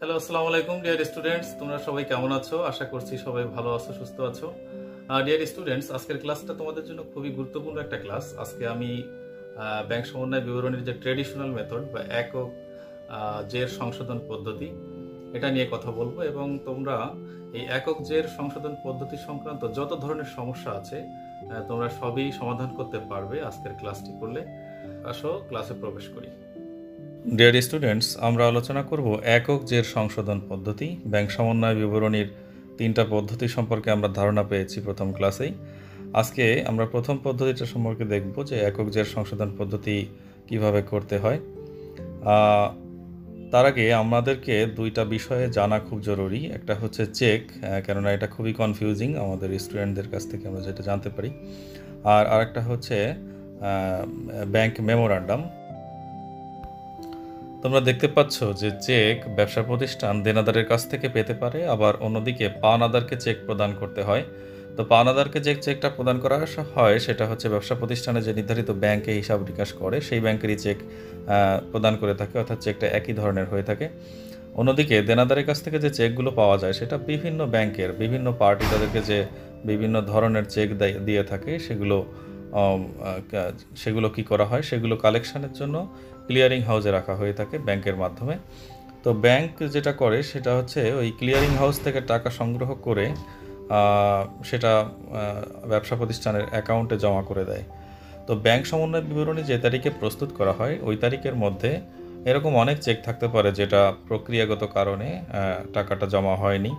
hello আসসালামু আলাইকুম dear students তোমরা সবাই কেমন আছো আশা করছি সবাই ভালো আছো সুস্থ আছো ডিয়ার স্টুডেন্টস আজকের ক্লাসটা তোমাদের জন্য খুবই গুরুত্বপূর্ণ একটা ক্লাস আজকে আমি ব্যাংক সমন্বয় বিবরণীর যে ট্রেডিশনাল মেথড বা একক জের সংশোধন পদ্ধতি এটা নিয়ে কথা বলবো এবং তোমরা এই একক জের সংশোধন পদ্ধতি সংক্রান্ত যত ধরনের সমস্যা আছে তোমরা সবই সমাধান করতে পারবে আজকের ক্লাসটি করলে আসো ক্লাসে প্রবেশ করি ডিয়ার স্টুডেন্টস আমরা আলোচনা করব একক জের সংশোধন পদ্ধতি ব্যাংক সমন্বয় বিবরণীর তিনটা পদ্ধতি সম্পর্কে আমরা ধারণা পেয়েছি প্রথম ক্লাসেই আজকে আমরা প্রথম পদ্ধতিটা সম্পর্কে দেখব যে একক জের সংশোধন পদ্ধতি কিভাবে করতে হয় তার আগে আমাদেরকে দুইটা বিষয়ে জানা খুব জরুরি একটা হচ্ছে চেক কেননা এটা খুবই কনফিউজিং আমাদের স্টুডেন্টদের কাছ থেকে আমরা যেটা জানতে পারি আর আরেকটা হচ্ছে ব্যাংক মেমোরান্ডাম তোমরা দেখতে পাচ্ছ যে চেক ব্যবসা প্রতিষ্ঠান দেনাদারের কাছ থেকে পেতে পারে আবার অন্যদিকে আদারকে চেক প্রদান করতে হয় তো আদারকে যে চেকটা প্রদান করা হয় সেটা হচ্ছে ব্যবসা প্রতিষ্ঠানে যে নির্ধারিত ব্যাংকে হিসাব নিকাশ করে সেই ব্যাংকেরই চেক প্রদান করে থাকে অর্থাৎ চেকটা একই ধরনের হয়ে থাকে অন্যদিকে দেনাদারের কাছ থেকে যে চেকগুলো পাওয়া যায় সেটা বিভিন্ন ব্যাংকের বিভিন্ন পার্টি তাদেরকে যে বিভিন্ন ধরনের চেক দিয়ে থাকে সেগুলো সেগুলো কি করা হয় সেগুলো কালেকশানের জন্য ক্লিয়ারিং হাউসে রাখা হয়ে থাকে ব্যাংকের মাধ্যমে তো ব্যাংক যেটা করে সেটা হচ্ছে ওই ক্লিয়ারিং হাউস থেকে টাকা সংগ্রহ করে সেটা ব্যবসা প্রতিষ্ঠানের অ্যাকাউন্টে জমা করে দেয় তো ব্যাংক সমন্বয় বিবরণী যে তারিখে প্রস্তুত করা হয় ওই তারিখের মধ্যে এরকম অনেক চেক থাকতে পারে যেটা প্রক্রিয়াগত কারণে টাকাটা জমা হয়নি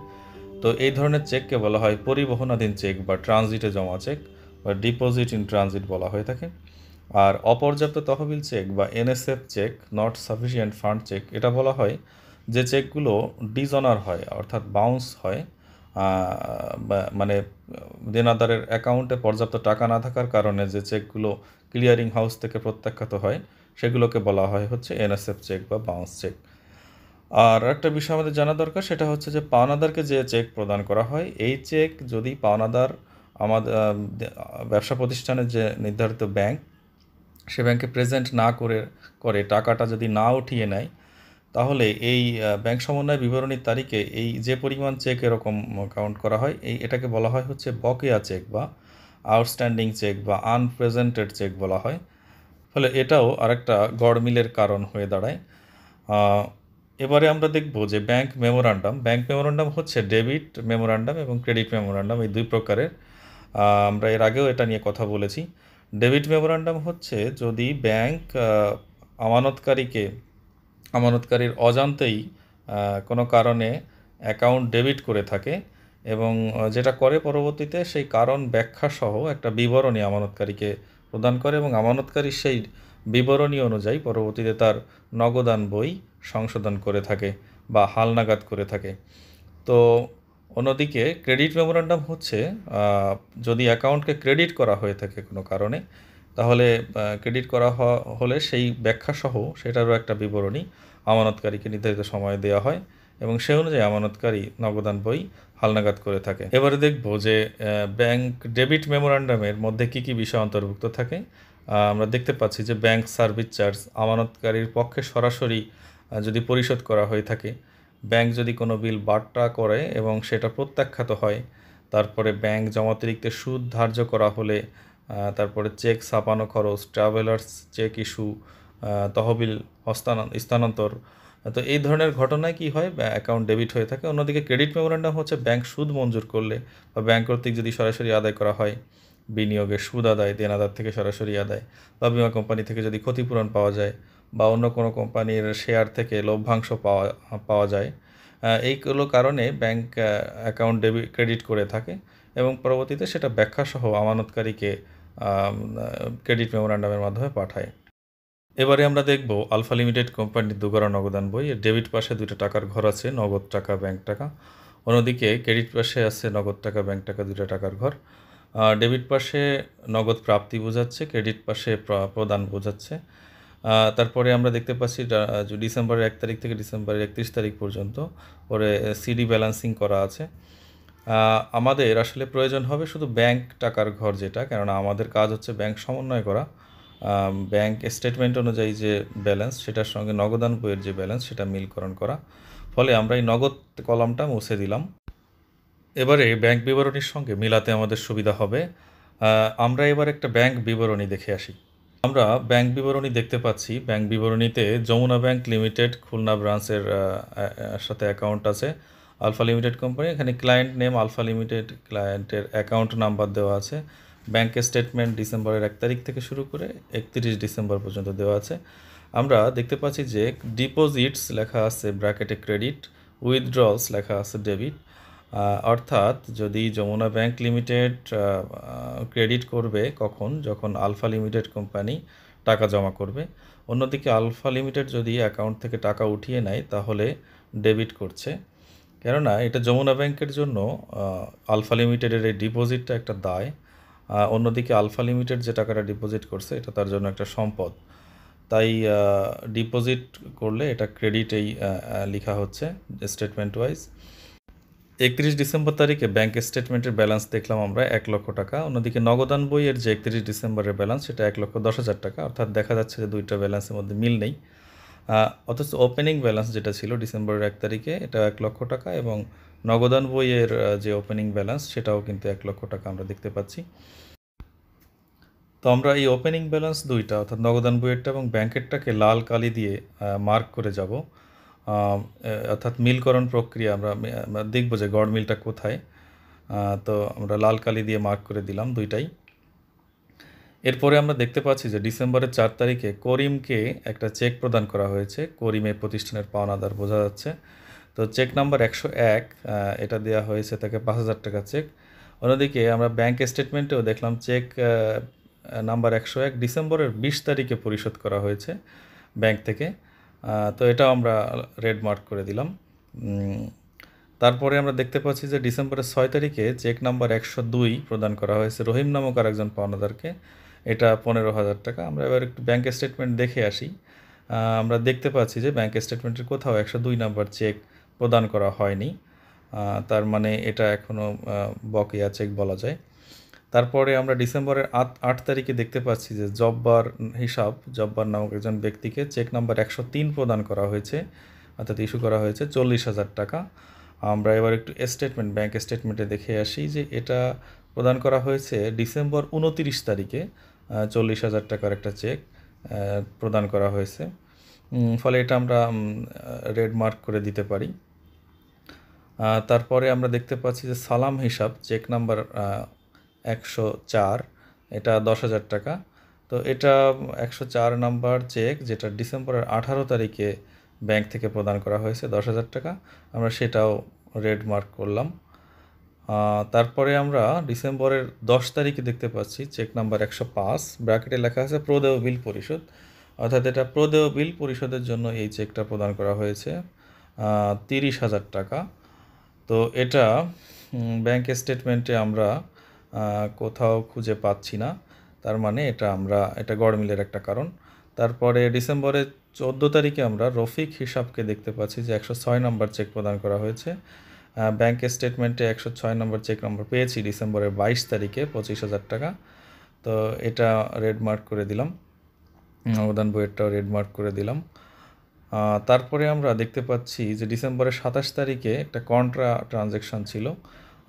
তো এই ধরনের চেককে বলা হয় পরিবহনাধীন চেক বা ট্রানজিটে জমা চেক বা ডিপোজিট ইন ট্রানজিট বলা হয়ে থাকে আর অপর্যাপ্ত তহবিল চেক বা NSF check not sufficient fund check এটা বলা হয় যে চেকগুলো ডিজনার হয় অর্থাৎ বাউন্স হয় মানে দেনাদারের অ্যাকাউন্টে পর্যাপ্ত টাকা না থাকার কারণে যে চেকগুলো ক্লিয়ারিং হাউস থেকে প্রত্যাখ্যাত হয় সেগুলোকে বলা হয় হচ্ছে এনএসএফ চেক বা বাউন্স চেক আর একটা বিষয় আমাদের জানা দরকার সেটা হচ্ছে যে পাওনাদারকে যে চেক প্রদান করা হয় এই চেক যদি পাওনাদার আমাদের ব্যবসা প্রতিষ্ঠানের যে নির্ধারিত ব্যাংক সে ব্যাংকে প্রেজেন্ট না করে করে টাকাটা যদি না উঠিয়ে নেয় তাহলে এই ব্যাংক সমন্বয় বিবরণীর তারিখে এই যে পরিমাণ চেক এরকম কাউন্ট করা হয় এই এটাকে বলা হয় হচ্ছে বকেয়া চেক বা আউটস্ট্যান্ডিং চেক বা আনপ্রেজেন্টেড চেক বলা হয় ফলে এটাও আরেকটা গড়মিলের কারণ হয়ে দাঁড়ায় এবারে আমরা দেখব যে ব্যাংক মেমোরান্ডাম ব্যাংক মেমোরান্ডাম হচ্ছে ডেবিট মেমোরান্ডাম এবং ক্রেডিট মেমোরান্ডাম এই দুই প্রকারের আমরা এর আগেও এটা নিয়ে কথা বলেছি ডেবিট মেমোরান্ডাম হচ্ছে যদি ব্যাংক আমানতকারীকে আমানতকারীর অজান্তেই কোনো কারণে অ্যাকাউন্ট ডেবিট করে থাকে এবং যেটা করে পরবর্তীতে সেই কারণ ব্যাখ্যাসহ একটা বিবরণী আমানতকারীকে প্রদান করে এবং আমানতকারী সেই বিবরণী অনুযায়ী পরবর্তীতে তার নগদান বই সংশোধন করে থাকে বা হালনাগাদ করে থাকে তো অন্যদিকে ক্রেডিট মেমোরান্ডাম হচ্ছে যদি অ্যাকাউন্টকে ক্রেডিট করা হয়ে থাকে কোনো কারণে তাহলে ক্রেডিট করা হলে সেই ব্যাখ্যাসহ সেটারও একটা বিবরণী আমানতকারীকে নির্ধারিত সময়ে দেওয়া হয় এবং সে অনুযায়ী আমানতকারী নগদান বই হালনাগাদ করে থাকে এবারে দেখব যে ব্যাংক ডেবিট মেমোরান্ডামের মধ্যে কি কি বিষয় অন্তর্ভুক্ত থাকে আমরা দেখতে পাচ্ছি যে ব্যাংক সার্ভিস চার্জ আমানতকারীর পক্ষে সরাসরি যদি পরিশোধ করা হয়ে থাকে ব্যাংক যদি কোনো বিল বাট্টা করে এবং সেটা প্রত্যাখ্যাত হয় তারপরে ব্যাংক জমাতিরিক্ত সুদ ধার্য করা হলে তারপরে চেক ছাপানো খরচ ট্রাভেলার্স চেক ইস্যু তহবিল স্থানান্তর তো এই ধরনের ঘটনায় কি হয় অ্যাকাউন্ট ডেবিট হয়ে থাকে অন্যদিকে ক্রেডিট মেমোরেন্ডাম হচ্ছে ব্যাংক সুদ মঞ্জুর করলে বা ব্যাংক কর্তৃক যদি সরাসরি আদায় করা হয় বিনিয়োগের সুদ আদায় দেনাদার থেকে সরাসরি আদায় বা বিমা কোম্পানি থেকে যদি ক্ষতিপূরণ পাওয়া যায় বা অন্য কোনো কোম্পানির শেয়ার থেকে লভ্যাংশ পাওয়া পাওয়া যায় এইগুলো কারণে ব্যাংক অ্যাকাউন্ট ডেবিট ক্রেডিট করে থাকে এবং পরবর্তীতে সেটা ব্যাখ্যাসহ আমানতকারীকে ক্রেডিট মেমোরান্ডামের মাধ্যমে পাঠায় এবারে আমরা দেখব আলফা লিমিটেড কোম্পানির দুগড়া নগদান বই এর ডেবিট পাশে দুটো টাকার ঘর আছে নগদ টাকা ব্যাংক টাকা অন্যদিকে ক্রেডিট পাশে আছে নগদ টাকা ব্যাংক টাকা দুটো টাকার ঘর ডেবিট পাশে নগদ প্রাপ্তি বোঝাচ্ছে ক্রেডিট পাশে প্রদান বোঝাচ্ছে তারপরে আমরা দেখতে পাচ্ছি ডিসেম্বরের এক তারিখ থেকে ডিসেম্বরের একত্রিশ তারিখ পর্যন্ত ওরে সিডি ব্যালেন্সিং করা আছে আমাদের আসলে প্রয়োজন হবে শুধু ব্যাংক টাকার ঘর যেটা কেননা আমাদের কাজ হচ্ছে ব্যাংক সমন্বয় করা ব্যাংক স্টেটমেন্ট অনুযায়ী যে ব্যালেন্স সেটার সঙ্গে নগদান বইয়ের যে ব্যালেন্স সেটা মিলকরণ করা ফলে আমরা এই নগদ কলামটা মুছে দিলাম এবারে ব্যাংক বিবরণীর সঙ্গে মিলাতে আমাদের সুবিধা হবে আমরা এবার একটা ব্যাংক বিবরণী দেখে আসি আমরা ব্যাংক বিবরণী দেখতে পাচ্ছি ব্যাংক বিবরণীতে যমুনা ব্যাংক লিমিটেড খুলনা ব্রাঞ্চের সাথে অ্যাকাউন্ট আছে আলফা লিমিটেড কোম্পানি এখানে ক্লায়েন্ট নেম আলফা লিমিটেড ক্লায়েন্টের অ্যাকাউন্ট নাম্বার দেওয়া আছে ব্যাংকের স্টেটমেন্ট ডিসেম্বরের এক তারিখ থেকে শুরু করে একত্রিশ ডিসেম্বর পর্যন্ত দেওয়া আছে আমরা দেখতে পাচ্ছি যে ডিপোজিটস লেখা আছে ব্র্যাকেটে ক্রেডিট উইথড্রলস লেখা আছে ডেবিট অর্থাৎ যদি যমুনা ব্যাংক লিমিটেড ক্রেডিট করবে কখন যখন আলফা লিমিটেড কোম্পানি টাকা জমা করবে অন্যদিকে আলফা লিমিটেড যদি অ্যাকাউন্ট থেকে টাকা উঠিয়ে নেয় তাহলে ডেবিট করছে কেননা এটা যমুনা ব্যাংকের জন্য আলফা লিমিটেডের এই ডিপোজিটটা একটা দায় অন্যদিকে আলফা লিমিটেড যে টাকাটা ডিপোজিট করছে এটা তার জন্য একটা সম্পদ তাই ডিপোজিট করলে এটা ক্রেডিটেই লেখা হচ্ছে স্টেটমেন্ট ওয়াইজ একত্রিশ ডিসেম্বর তারিখে ব্যাংকের স্টেটমেন্টের ব্যালেন্স দেখলাম আমরা এক লক্ষ টাকা অন্যদিকে নগদান বইয়ের যে একত্রিশ ডিসেম্বরের ব্যালেন্স সেটা এক লক্ষ দশ হাজার টাকা অর্থাৎ দেখা যাচ্ছে যে দুইটা ব্যালেন্সের মধ্যে মিল নেই অথচ ওপেনিং ব্যালেন্স যেটা ছিল ডিসেম্বরের এক তারিখে এটা এক লক্ষ টাকা এবং নগদান বইয়ের যে ওপেনিং ব্যালেন্স সেটাও কিন্তু এক লক্ষ টাকা আমরা দেখতে পাচ্ছি তো আমরা এই ওপেনিং ব্যালেন্স দুইটা অর্থাৎ নগদান বইয়েরটা এবং ব্যাংকেরটাকে লাল কালি দিয়ে মার্ক করে যাব অর্থাৎ মিলকরণ প্রক্রিয়া আমরা দেখবো যে গড় মিলটা কোথায় তো আমরা লাল কালি দিয়ে মার্ক করে দিলাম দুইটাই এরপরে আমরা দেখতে পাচ্ছি যে ডিসেম্বরের চার তারিখে করিমকে একটা চেক প্রদান করা হয়েছে করিমে প্রতিষ্ঠানের পাওনাদার বোঝা যাচ্ছে তো চেক নাম্বার একশো এক এটা দেওয়া হয়েছে তাকে পাঁচ হাজার টাকা চেক অন্যদিকে আমরা ব্যাংক স্টেটমেন্টেও দেখলাম চেক নাম্বার একশো এক ডিসেম্বরের বিশ তারিখে পরিশোধ করা হয়েছে ব্যাংক থেকে তো এটাও আমরা রেড মার্ক করে দিলাম তারপরে আমরা দেখতে পাচ্ছি যে ডিসেম্বরের ছয় তারিখে চেক নাম্বার একশো দুই প্রদান করা হয়েছে রহিম নামক আরেকজন পাওনাদারকে এটা পনেরো হাজার টাকা আমরা এবার একটু ব্যাঙ্ক স্টেটমেন্ট দেখে আসি আমরা দেখতে পাচ্ছি যে ব্যাঙ্ক স্টেটমেন্টের কোথাও একশো দুই নাম্বার চেক প্রদান করা হয়নি তার মানে এটা এখনও বকেয়া চেক বলা যায় তারপরে আমরা ডিসেম্বরের আট আট তারিখে দেখতে পাচ্ছি যে জব্বার হিসাব জব্বার নামক একজন ব্যক্তিকে চেক নাম্বার একশো তিন প্রদান করা হয়েছে অর্থাৎ ইস্যু করা হয়েছে চল্লিশ হাজার টাকা আমরা এবার একটু স্টেটমেন্ট ব্যাঙ্ক স্টেটমেন্টে দেখে আসি যে এটা প্রদান করা হয়েছে ডিসেম্বর উনতিরিশ তারিখে চল্লিশ হাজার টাকার একটা চেক প্রদান করা হয়েছে ফলে এটা আমরা রেড মার্ক করে দিতে পারি তারপরে আমরা দেখতে পাচ্ছি যে সালাম হিসাব চেক নাম্বার একশো চার এটা দশ হাজার টাকা তো এটা একশো চার নাম্বার চেক যেটা ডিসেম্বরের আঠারো তারিখে ব্যাংক থেকে প্রদান করা হয়েছে দশ হাজার টাকা আমরা সেটাও রেড মার্ক করলাম তারপরে আমরা ডিসেম্বরের দশ তারিখে দেখতে পাচ্ছি চেক নাম্বার একশো পাঁচ ব্র্যাকেটে লেখা আছে প্রদেয় বিল পরিশোধ অর্থাৎ এটা প্রদেয় বিল পরিশোধের জন্য এই চেকটা প্রদান করা হয়েছে তিরিশ হাজার টাকা তো এটা ব্যাংক স্টেটমেন্টে আমরা কোথাও খুঁজে পাচ্ছি না তার মানে এটা আমরা এটা গড়মিলের একটা কারণ তারপরে ডিসেম্বরের চোদ্দো তারিখে আমরা রফিক হিসাবকে দেখতে পাচ্ছি যে একশো ছয় নম্বর চেক প্রদান করা হয়েছে ব্যাংকের স্টেটমেন্টে একশো ছয় নম্বর চেক নম্বর পেয়েছি ডিসেম্বরের বাইশ তারিখে পঁচিশ হাজার টাকা তো এটা রেড মার্ক করে দিলাম অবদান বইয়েরটাও রেড মার্ক করে দিলাম তারপরে আমরা দেখতে পাচ্ছি যে ডিসেম্বরের সাতাশ তারিখে একটা কন্ট্রা ট্রানজ্যাকশান ছিল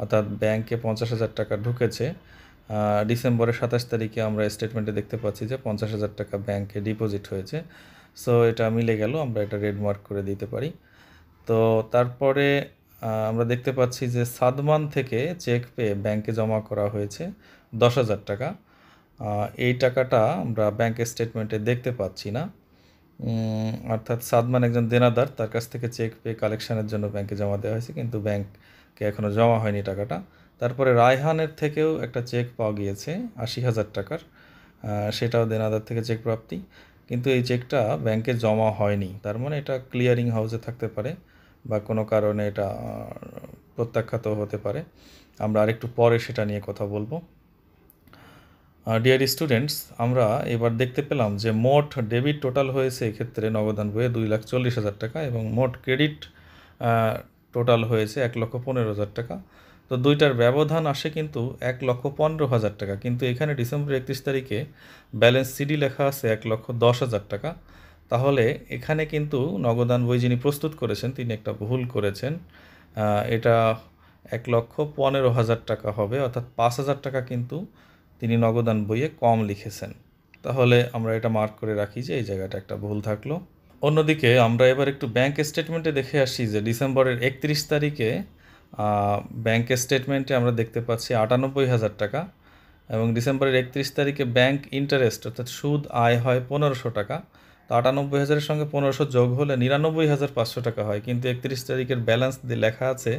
অর্থাৎ ব্যাংকে পঞ্চাশ হাজার টাকা ঢুকেছে ডিসেম্বরের সাতাশ তারিখে আমরা স্টেটমেন্টে দেখতে পাচ্ছি যে পঞ্চাশ হাজার টাকা ব্যাংকে ডিপোজিট হয়েছে সো এটা মিলে গেল আমরা এটা রেড মার্ক করে দিতে পারি তো তারপরে আমরা দেখতে পাচ্ছি যে সাদমান থেকে চেক পেয়ে ব্যাংকে জমা করা হয়েছে দশ হাজার টাকা এই টাকাটা আমরা ব্যাংকের স্টেটমেন্টে দেখতে পাচ্ছি না অর্থাৎ সাদমান একজন দেনাদার তার কাছ থেকে চেক পেয়ে কালেকশানের জন্য ব্যাংকে জমা দেওয়া হয়েছে কিন্তু ব্যাংক এখনও জমা হয়নি টাকাটা তারপরে রায়হানের থেকেও একটা চেক পাওয়া গিয়েছে আশি হাজার টাকার সেটাও দেনাদার থেকে চেক প্রাপ্তি কিন্তু এই চেকটা ব্যাংকে জমা হয়নি তার মানে এটা ক্লিয়ারিং হাউসে থাকতে পারে বা কোনো কারণে এটা প্রত্যাখ্যাত হতে পারে আমরা আরেকটু পরে সেটা নিয়ে কথা বলবো ডিয়ার স্টুডেন্টস আমরা এবার দেখতে পেলাম যে মোট ডেবিট টোটাল হয়েছে এক্ষেত্রে নগদান বইয়ে দুই লাখ চল্লিশ হাজার টাকা এবং মোট ক্রেডিট টোটাল হয়েছে এক লক্ষ পনেরো হাজার টাকা তো দুইটার ব্যবধান আসে কিন্তু এক লক্ষ পনেরো হাজার টাকা কিন্তু এখানে ডিসেম্বর একত্রিশ তারিখে ব্যালেন্স সিডি লেখা আছে এক লক্ষ দশ হাজার টাকা তাহলে এখানে কিন্তু নগদান বই যিনি প্রস্তুত করেছেন তিনি একটা ভুল করেছেন এটা এক লক্ষ পনেরো হাজার টাকা হবে অর্থাৎ পাঁচ হাজার টাকা কিন্তু তিনি নগদান বইয়ে কম লিখেছেন তাহলে আমরা এটা মার্ক করে রাখি যে এই জায়গাটা একটা ভুল থাকলো অন্যদিকে আমরা এবার একটু ব্যাংক স্টেটমেন্টে দেখে আসি যে ডিসেম্বরের একত্রিশ তারিখে ব্যাংক স্টেটমেন্টে আমরা দেখতে পাচ্ছি আটানব্বই হাজার টাকা এবং ডিসেম্বরের একত্রিশ তারিখে ব্যাংক ইন্টারেস্ট অর্থাৎ সুদ আয় হয় পনেরোশো টাকা তো আটানব্বই হাজারের সঙ্গে পনেরোশো যোগ হলে নিরানব্বই হাজার পাঁচশো টাকা হয় কিন্তু একত্রিশ তারিখের ব্যালেন্স লেখা আছে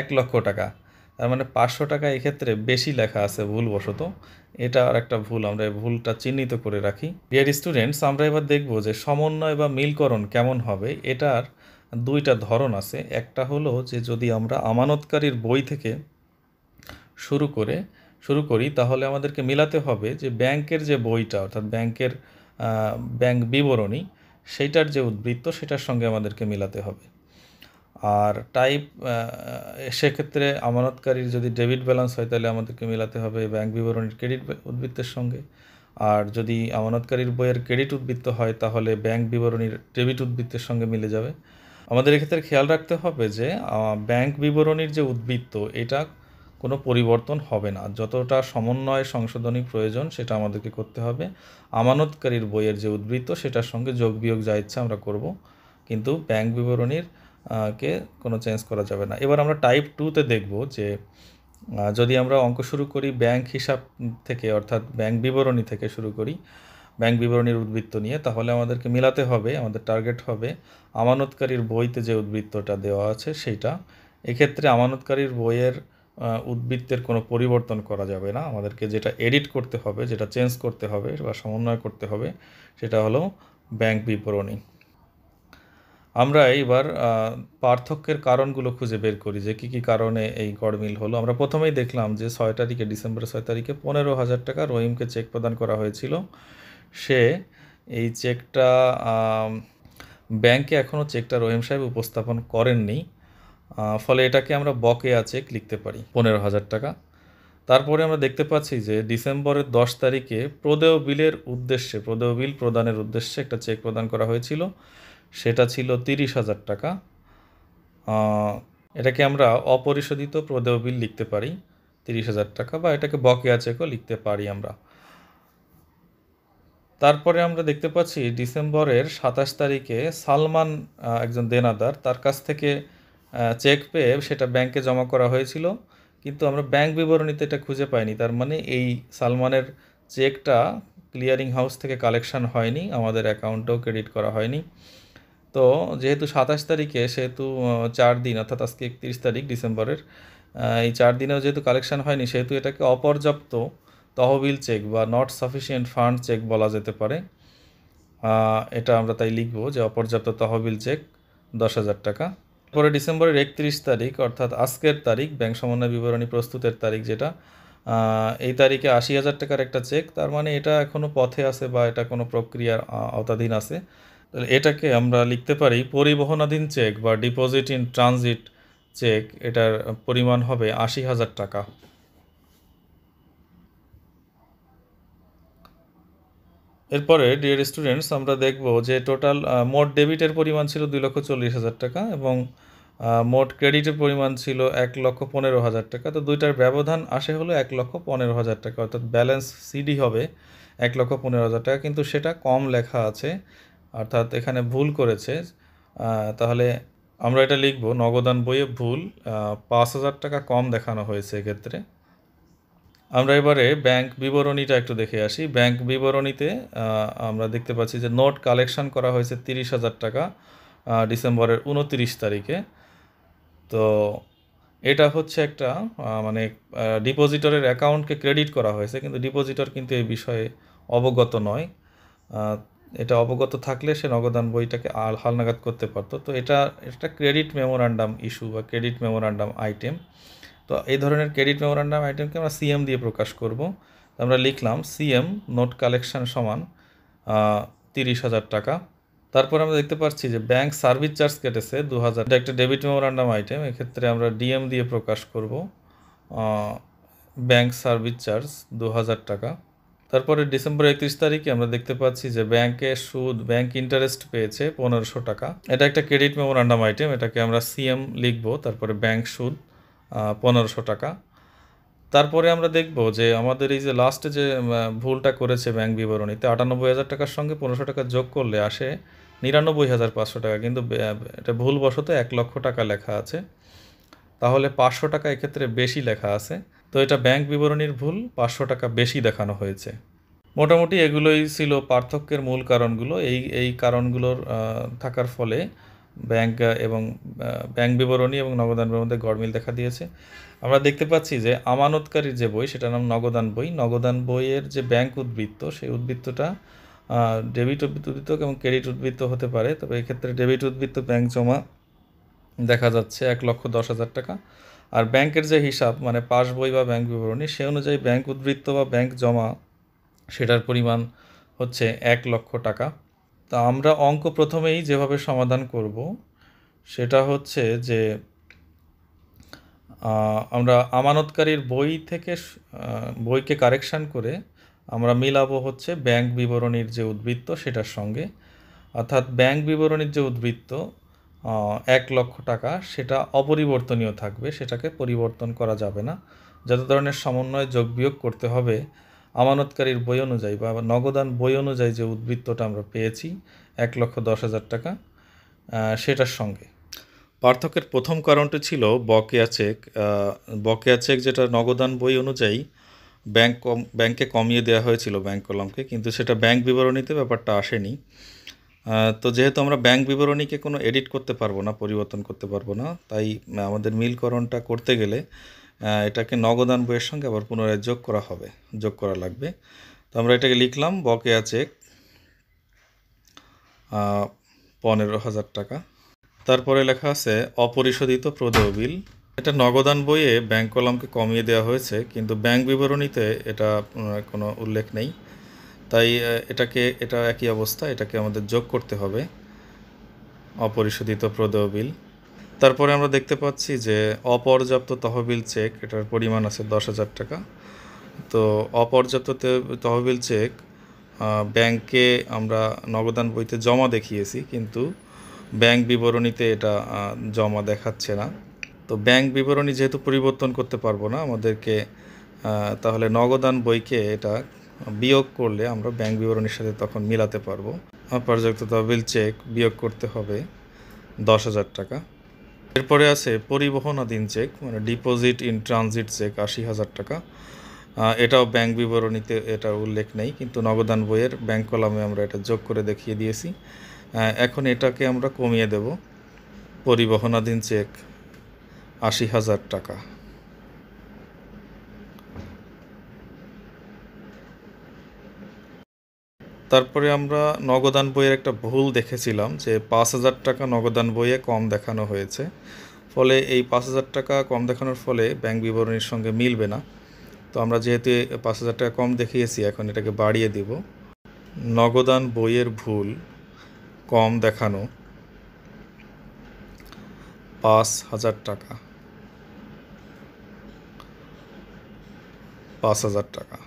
এক লক্ষ টাকা তার মানে পাঁচশো টাকা এক্ষেত্রে বেশি লেখা আছে ভুলবশত এটা আর একটা ভুল আমরা এই ভুলটা চিহ্নিত করে রাখি ডিয়ার স্টুডেন্টস আমরা এবার দেখব যে সমন্বয় বা মিলকরণ কেমন হবে এটার দুইটা ধরন আছে একটা হলো যে যদি আমরা আমানতকারীর বই থেকে শুরু করে শুরু করি তাহলে আমাদেরকে মিলাতে হবে যে ব্যাংকের যে বইটা অর্থাৎ ব্যাংকের ব্যাংক বিবরণী সেইটার যে উদ্বৃত্ত সেটার সঙ্গে আমাদেরকে মিলাতে হবে আর টাইপ সেক্ষেত্রে আমানতকারীর যদি ডেবিট ব্যালেন্স হয় তাহলে আমাদেরকে মেলাতে হবে ব্যাংক বিবরণীর ক্রেডিট উদ্বৃত্তের সঙ্গে আর যদি আমানতকারীর বইয়ের ক্রেডিট উদ্বৃত্ত হয় তাহলে ব্যাংক বিবরণীর ডেবিট উদ্বৃত্তের সঙ্গে মিলে যাবে আমাদের এক্ষেত্রে খেয়াল রাখতে হবে যে ব্যাংক বিবরণীর যে উদ্বৃত্ত এটা কোনো পরিবর্তন হবে না যতটা সমন্বয় সংশোধনী প্রয়োজন সেটা আমাদেরকে করতে হবে আমানতকারীর বইয়ের যে উদ্বৃত্ত সেটার সঙ্গে যোগ বিয়োগ যা ইচ্ছা আমরা করব কিন্তু ব্যাংক বিবরণীর কে কোনো চেঞ্জ করা যাবে না এবার আমরা টাইপ টুতে দেখব যে যদি আমরা অঙ্ক শুরু করি ব্যাংক হিসাব থেকে অর্থাৎ ব্যাংক বিবরণী থেকে শুরু করি ব্যাংক বিবরণীর উদ্বৃত্ত নিয়ে তাহলে আমাদেরকে মিলাতে হবে আমাদের টার্গেট হবে আমানতকারীর বইতে যে উদ্বৃত্তটা দেওয়া আছে সেইটা এক্ষেত্রে আমানতকারীর বইয়ের উদ্বৃত্তের কোনো পরিবর্তন করা যাবে না আমাদেরকে যেটা এডিট করতে হবে যেটা চেঞ্জ করতে হবে বা সমন্বয় করতে হবে সেটা হলো ব্যাংক বিবরণী আমরা এইবার পার্থক্যের কারণগুলো খুঁজে বের করি যে কী কী কারণে এই গড়মিল হলো আমরা প্রথমেই দেখলাম যে ছয় তারিখে ডিসেম্বরের ছয় তারিখে পনেরো হাজার টাকা রহিমকে চেক প্রদান করা হয়েছিল সে এই চেকটা ব্যাংকে এখনও চেকটা রহিম সাহেব উপস্থাপন করেননি ফলে এটাকে আমরা বকেয়া চেক লিখতে পারি পনেরো হাজার টাকা তারপরে আমরা দেখতে পাচ্ছি যে ডিসেম্বরের দশ তারিখে প্রদেয় বিলের উদ্দেশ্যে প্রদেয় বিল প্রদানের উদ্দেশ্যে একটা চেক প্রদান করা হয়েছিল সেটা ছিল তিরিশ হাজার টাকা এটাকে আমরা অপরিশোধিত প্রদেয় বিল লিখতে পারি তিরিশ হাজার টাকা বা এটাকে বকেয়া চেকও লিখতে পারি আমরা তারপরে আমরা দেখতে পাচ্ছি ডিসেম্বরের সাতাশ তারিখে সালমান একজন দেনাদার তার কাছ থেকে চেক পেয়ে সেটা ব্যাংকে জমা করা হয়েছিল কিন্তু আমরা ব্যাংক বিবরণীতে এটা খুঁজে পাইনি তার মানে এই সালমানের চেকটা ক্লিয়ারিং হাউস থেকে কালেকশন হয়নি আমাদের অ্যাকাউন্টেও ক্রেডিট করা হয়নি তো যেহেতু সাতাশ তারিখে সেহেতু চার দিন অর্থাৎ আজকে একত্রিশ তারিখ ডিসেম্বরের এই চার দিনেও যেহেতু কালেকশান হয়নি সেহেতু এটাকে অপর্যাপ্ত তহবিল চেক বা নট সাফিসিয়েন্ট ফান্ড চেক বলা যেতে পারে এটা আমরা তাই লিখব যে অপর্যাপ্ত তহবিল চেক দশ হাজার টাকা পরে ডিসেম্বরের একত্রিশ তারিখ অর্থাৎ আজকের তারিখ ব্যাংক সমন্বয় বিবরণী প্রস্তুতের তারিখ যেটা এই তারিখে আশি হাজার টাকার একটা চেক তার মানে এটা এখনও পথে আছে বা এটা কোনো প্রক্রিয়ার আওতাধীন আছে তাহলে এটাকে আমরা লিখতে পারি পরিবহনাধীন চেক বা ডিপোজিট ইন ট্রানজিট চেক এটার পরিমাণ হবে আশি হাজার টাকা এরপরে ডিয়ার স্টুডেন্টস আমরা দেখব যে টোটাল মোট ডেবিটের পরিমাণ ছিল দুই লক্ষ চল্লিশ হাজার টাকা এবং মোট ক্রেডিটের পরিমাণ ছিল এক লক্ষ পনেরো হাজার টাকা তো দুইটার ব্যবধান আসে হলো এক লক্ষ পনেরো হাজার টাকা অর্থাৎ ব্যালেন্স সিডি হবে এক লক্ষ পনেরো হাজার টাকা কিন্তু সেটা কম লেখা আছে অর্থাৎ এখানে ভুল করেছে তাহলে আমরা এটা লিখব নগদান বইয়ে ভুল পাঁচ হাজার টাকা কম দেখানো হয়েছে এক্ষেত্রে আমরা এবারে ব্যাংক বিবরণীটা একটু দেখে আসি ব্যাংক বিবরণীতে আমরা দেখতে পাচ্ছি যে নোট কালেকশন করা হয়েছে তিরিশ হাজার টাকা ডিসেম্বরের উনতিরিশ তারিখে তো এটা হচ্ছে একটা মানে ডিপোজিটরের অ্যাকাউন্টকে ক্রেডিট করা হয়েছে কিন্তু ডিপোজিটর কিন্তু এই বিষয়ে অবগত নয় এটা অবগত থাকলে সে নগদান বইটাকে আল হালনাগাদ করতে পারতো তো এটা একটা ক্রেডিট মেমোরান্ডাম ইস্যু বা ক্রেডিট মেমোরান্ডাম আইটেম তো এই ধরনের ক্রেডিট মেমোরান্ডাম আইটেমকে আমরা সিএম দিয়ে প্রকাশ করব আমরা লিখলাম সিএম নোট কালেকশন সমান তিরিশ হাজার টাকা তারপর আমরা দেখতে পাচ্ছি যে ব্যাংক সার্ভিস চার্জ কেটেছে দু হাজার এটা একটা ডেবিট মেমোরান্ডাম আইটেম এক্ষেত্রে আমরা ডিএম দিয়ে প্রকাশ করব ব্যাংক সার্ভিস চার্জ দু হাজার টাকা তারপরে ডিসেম্বর একত্রিশ তারিখে আমরা দেখতে পাচ্ছি যে ব্যাংকে সুদ ব্যাংক ইন্টারেস্ট পেয়েছে পনেরোশো টাকা এটা একটা ক্রেডিট মেমোরান্ডাম আইটেম এটাকে আমরা সিএম লিখবো তারপরে ব্যাংক সুদ পনেরোশো টাকা তারপরে আমরা দেখব যে আমাদের এই যে লাস্টে যে ভুলটা করেছে ব্যাংক বিবরণীতে আটানব্বই হাজার টাকার সঙ্গে পনেরোশো টাকা যোগ করলে আসে নিরানব্বই হাজার পাঁচশো টাকা কিন্তু এটা ভুলবশত এক লক্ষ টাকা লেখা আছে তাহলে পাঁচশো টাকা এক্ষেত্রে বেশি লেখা আছে তো এটা ব্যাংক বিবরণীর ভুল পাঁচশো টাকা বেশি দেখানো হয়েছে মোটামুটি এগুলোই ছিল পার্থক্যের মূল কারণগুলো এই এই কারণগুলোর থাকার ফলে ব্যাংক এবং ব্যাংক বিবরণী এবং নগদানের মধ্যে গড়মিল দেখা দিয়েছে আমরা দেখতে পাচ্ছি যে আমানতকারীর যে বই সেটার নাম নগদান বই নগদান বইয়ের যে ব্যাংক উদ্বৃত্ত সেই উদ্বৃত্তটা ডেবিট উদ্বৃত্ত এবং ক্রেডিট উদ্বৃত্ত হতে পারে তবে এক্ষেত্রে ডেবিট উদ্বৃত্ত ব্যাংক জমা দেখা যাচ্ছে এক লক্ষ দশ হাজার টাকা আর ব্যাংকের যে হিসাব মানে পাসবই বা ব্যাংক বিবরণী সে অনুযায়ী ব্যাংক উদ্বৃত্ত বা ব্যাংক জমা সেটার পরিমাণ হচ্ছে এক লক্ষ টাকা তা আমরা অঙ্ক প্রথমেই যেভাবে সমাধান করব সেটা হচ্ছে যে আমরা আমানতকারীর বই থেকে বইকে কারেকশান করে আমরা মিলাবো হচ্ছে ব্যাংক বিবরণীর যে উদ্বৃত্ত সেটার সঙ্গে অর্থাৎ ব্যাংক বিবরণীর যে উদ্বৃত্ত এক লক্ষ টাকা সেটা অপরিবর্তনীয় থাকবে সেটাকে পরিবর্তন করা যাবে না যত ধরনের সমন্বয় যোগ বিয়োগ করতে হবে আমানতকারীর বই অনুযায়ী বা নগদান বই অনুযায়ী যে উদ্বৃত্তটা আমরা পেয়েছি এক লক্ষ দশ হাজার টাকা সেটার সঙ্গে পার্থক্যের প্রথম কারণটি ছিল বকেয়া চেক বকেয়া চেক যেটা নগদান বই অনুযায়ী ব্যাংক কম ব্যাংকে কমিয়ে দেওয়া হয়েছিল ব্যাংক কলমকে কিন্তু সেটা ব্যাংক বিবরণীতে ব্যাপারটা আসেনি তো যেহেতু আমরা ব্যাংক বিবরণীকে কোনো এডিট করতে পারবো না পরিবর্তন করতে পারবো না তাই আমাদের মিলকরণটা করতে গেলে এটাকে নগদান বইয়ের সঙ্গে আবার পুনরায় যোগ করা হবে যোগ করা লাগবে তো আমরা এটাকে লিখলাম বকেয়া চেক পনেরো হাজার টাকা তারপরে লেখা আছে অপরিশোধিত প্রদেয় বিল এটা নগদান বইয়ে ব্যাংক কলামকে কমিয়ে দেওয়া হয়েছে কিন্তু ব্যাংক বিবরণীতে এটা কোনো উল্লেখ নেই তাই এটাকে এটা একই অবস্থা এটাকে আমাদের যোগ করতে হবে অপরিশোধিত প্রদেয় বিল তারপরে আমরা দেখতে পাচ্ছি যে অপর্যাপ্ত তহবিল চেক এটার পরিমাণ আছে দশ হাজার টাকা তো অপর্যাপ্ত তহবিল চেক ব্যাংকে আমরা নগদান বইতে জমা দেখিয়েছি কিন্তু ব্যাংক বিবরণীতে এটা জমা দেখাচ্ছে না তো ব্যাংক বিবরণী যেহেতু পরিবর্তন করতে পারবো না আমাদেরকে তাহলে নগদান বইকে এটা বিয়োগ করলে আমরা ব্যাংক বিবরণের সাথে তখন মিলাতে পারবো পর্যাপ্ত তহবিল চেক বিয়োগ করতে হবে দশ হাজার টাকা এরপরে আছে পরিবহন অধীন চেক মানে ডিপোজিট ইন ট্রানজিট চেক আশি হাজার টাকা এটাও ব্যাংক বিবরণীতে এটা উল্লেখ নেই কিন্তু নগদান বইয়ের ব্যাংক কলামে আমরা এটা যোগ করে দেখিয়ে দিয়েছি এখন এটাকে আমরা কমিয়ে দেব পরিবহনাধীন চেক আশি হাজার টাকা তারপরে আমরা নগদান বইয়ের একটা ভুল দেখেছিলাম যে পাঁচ হাজার টাকা নগদান বইয়ে কম দেখানো হয়েছে ফলে এই পাঁচ হাজার টাকা কম দেখানোর ফলে ব্যাংক বিবরণীর সঙ্গে মিলবে না তো আমরা যেহেতু পাঁচ হাজার টাকা কম দেখিয়েছি এখন এটাকে বাড়িয়ে দিব নগদান বইয়ের ভুল কম দেখানো পাঁচ হাজার টাকা পাঁচ হাজার টাকা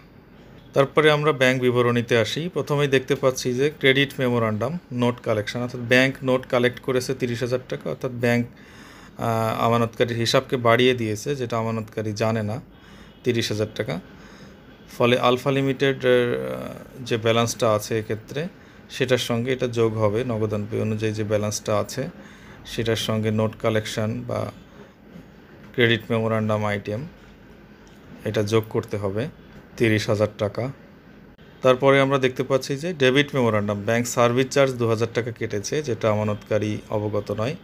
তারপরে আমরা ব্যাংক বিবরণীতে আসি প্রথমেই দেখতে পাচ্ছি যে ক্রেডিট মেমোরান্ডাম নোট কালেকশন অর্থাৎ ব্যাংক নোট কালেক্ট করেছে তিরিশ হাজার টাকা অর্থাৎ ব্যাংক আমানতকারীর হিসাবকে বাড়িয়ে দিয়েছে যেটা আমানতকারী জানে না তিরিশ হাজার টাকা ফলে আলফা লিমিটেড যে ব্যালেন্সটা আছে এক্ষেত্রে সেটার সঙ্গে এটা যোগ হবে নগদান পে অনুযায়ী যে ব্যালেন্সটা আছে সেটার সঙ্গে নোট কালেকশন বা ক্রেডিট মেমোরান্ডাম আইটেম এটা যোগ করতে হবে তিরিশ হাজার টাকা তারপরে আমরা দেখতে পাচ্ছি যে debit memorandum bank service charge দু হাজার টাকা কেটেছে যেটা আমানতকারী অবগত নয়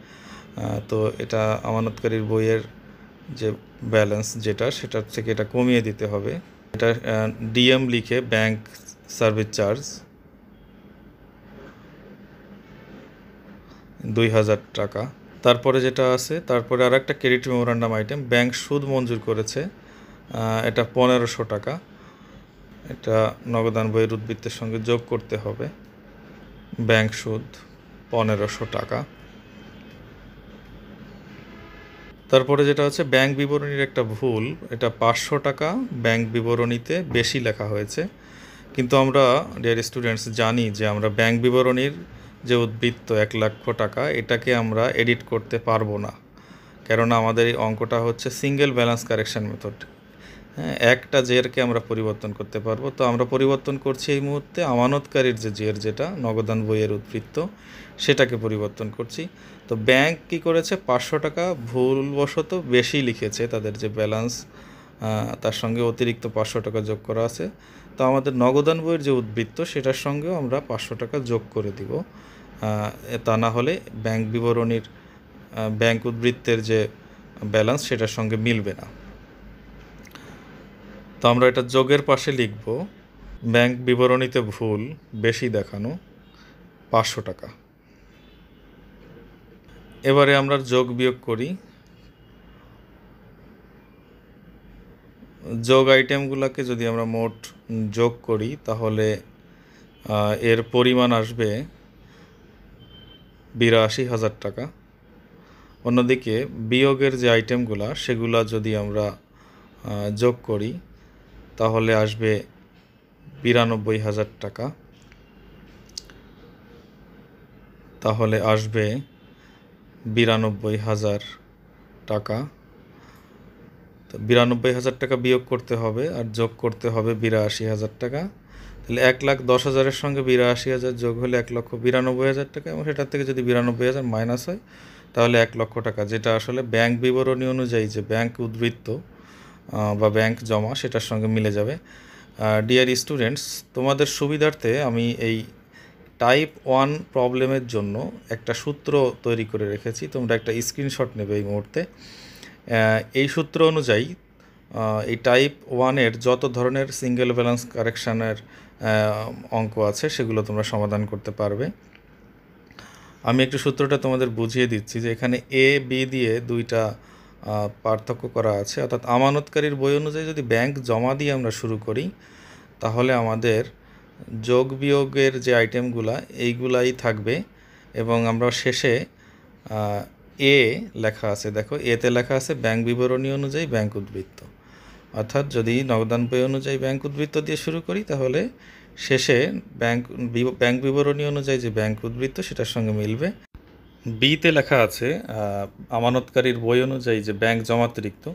তো এটা আমানতকারীর বইয়ের যে ব্যালেন্স যেটা সেটার থেকে এটা কমিয়ে দিতে হবে এটা ডিএম লিখে ব্যাংক সার্ভিস চার্জ দুই হাজার টাকা তারপরে যেটা আছে তারপরে আর একটা ক্রেডিট মেমোরান্ডাম আইটেম ব্যাংক সুদ মঞ্জুর করেছে এটা পনেরোশো টাকা এটা নগদান বইয়ের উদ্বৃত্তের সঙ্গে যোগ করতে হবে ব্যাংক সুদ পনেরোশো টাকা তারপরে যেটা হচ্ছে ব্যাংক বিবরণীর একটা ভুল এটা পাঁচশো টাকা ব্যাংক বিবরণীতে বেশি লেখা হয়েছে কিন্তু আমরা ডিয়ার স্টুডেন্টস জানি যে আমরা ব্যাংক বিবরণীর যে উদ্বৃত্ত এক লক্ষ টাকা এটাকে আমরা এডিট করতে পারবো না কেননা আমাদের এই অঙ্কটা হচ্ছে সিঙ্গেল ব্যালেন্স কারেকশন মেথড হ্যাঁ একটা জেরকে আমরা পরিবর্তন করতে পারবো তো আমরা পরিবর্তন করছি এই মুহূর্তে আমানতকারীর যে জের যেটা নগদান বইয়ের উদ্বৃত্ত সেটাকে পরিবর্তন করছি তো ব্যাংক কি করেছে পাঁচশো টাকা ভুলবশত বেশি লিখেছে তাদের যে ব্যালেন্স তার সঙ্গে অতিরিক্ত পাঁচশো টাকা যোগ করা আছে তো আমাদের নগদান বইয়ের যে উদ্বৃত্ত সেটার সঙ্গেও আমরা পাঁচশো টাকা যোগ করে দিব তা না হলে ব্যাংক বিবরণীর ব্যাংক উদ্বৃত্তের যে ব্যালেন্স সেটার সঙ্গে মিলবে না তো আমরা এটা যোগের পাশে লিখব ব্যাংক বিবরণীতে ভুল বেশি দেখানো পাঁচশো টাকা এবারে আমরা যোগ বিয়োগ করি যোগ আইটেমগুলোকে যদি আমরা মোট যোগ করি তাহলে এর পরিমাণ আসবে বিরাশি হাজার টাকা অন্যদিকে বিয়োগের যে আইটেমগুলো সেগুলো যদি আমরা যোগ করি তাহলে আসবে বিরানব্বই হাজার টাকা তাহলে আসবে বিরানব্বই হাজার টাকা বিরানব্বই হাজার টাকা বিয়োগ করতে হবে আর যোগ করতে হবে বিরাশি হাজার টাকা তাহলে এক লাখ দশ হাজারের সঙ্গে বিরাশি হাজার যোগ হলে এক লক্ষ বিরানব্বই হাজার টাকা এবং সেটার থেকে যদি বিরানব্বই হাজার মাইনাস হয় তাহলে এক লক্ষ টাকা যেটা আসলে ব্যাংক বিবরণী অনুযায়ী যে ব্যাংক উদ্বৃত্ত বা ব্যাংক জমা সেটার সঙ্গে মিলে যাবে ডিয়ার স্টুডেন্টস তোমাদের সুবিধার্থে আমি এই টাইপ ওয়ান প্রবলেমের জন্য একটা সূত্র তৈরি করে রেখেছি তোমরা একটা স্ক্রিনশট নেবে এই মুহূর্তে এই সূত্র অনুযায়ী এই টাইপ ওয়ানের যত ধরনের সিঙ্গেল ব্যালেন্স কারেকশানের অঙ্ক আছে সেগুলো তোমরা সমাধান করতে পারবে আমি একটু সূত্রটা তোমাদের বুঝিয়ে দিচ্ছি যে এখানে এ বি দিয়ে দুইটা পার্থক্য করা আছে অর্থাৎ আমানতকারীর বই অনুযায়ী যদি ব্যাংক জমা দিয়ে আমরা শুরু করি তাহলে আমাদের যোগ বিয়োগের যে আইটেমগুলা এইগুলাই থাকবে এবং আমরা শেষে এ লেখা আছে দেখো এতে লেখা আছে ব্যাংক বিবরণী অনুযায়ী ব্যাংক উদ্বৃত্ত অর্থাৎ যদি নগদান বই অনুযায়ী ব্যাংক উদ্বৃত্ত দিয়ে শুরু করি তাহলে শেষে ব্যাংক ব্যাংক বিবরণী অনুযায়ী যে ব্যাংক উদ্বৃত্ত সেটার সঙ্গে মিলবে বিতে লেখা আছে আমানতকারীর বই অনুযায়ী যে ব্যাংক জমাতিরিক্ত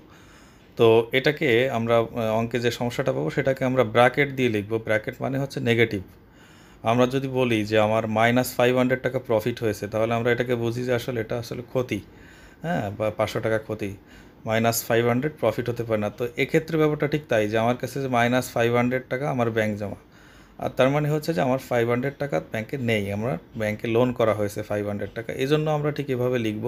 তো এটাকে আমরা অঙ্কে যে সমস্যাটা পাবো সেটাকে আমরা ব্র্যাকেট দিয়ে লিখব ব্র্যাকেট মানে হচ্ছে নেগেটিভ আমরা যদি বলি যে আমার মাইনাস ফাইভ হান্ড্রেড টাকা প্রফিট হয়েছে তাহলে আমরা এটাকে বুঝি যে আসলে এটা আসলে ক্ষতি হ্যাঁ বা পাঁচশো টাকা ক্ষতি মাইনাস ফাইভ হান্ড্রেড প্রফিট হতে পারে না তো এক্ষেত্রে ব্যাপারটা ঠিক তাই যে আমার কাছে যে মাইনাস ফাইভ হান্ড্রেড টাকা আমার ব্যাংক জমা আর তার মানে হচ্ছে যে আমার ফাইভ হান্ড্রেড টাকা ব্যাঙ্কে নেই আমরা ব্যাংকে লোন করা হয়েছে ফাইভ হান্ড্রেড টাকা এই জন্য আমরা ঠিক এভাবে লিখব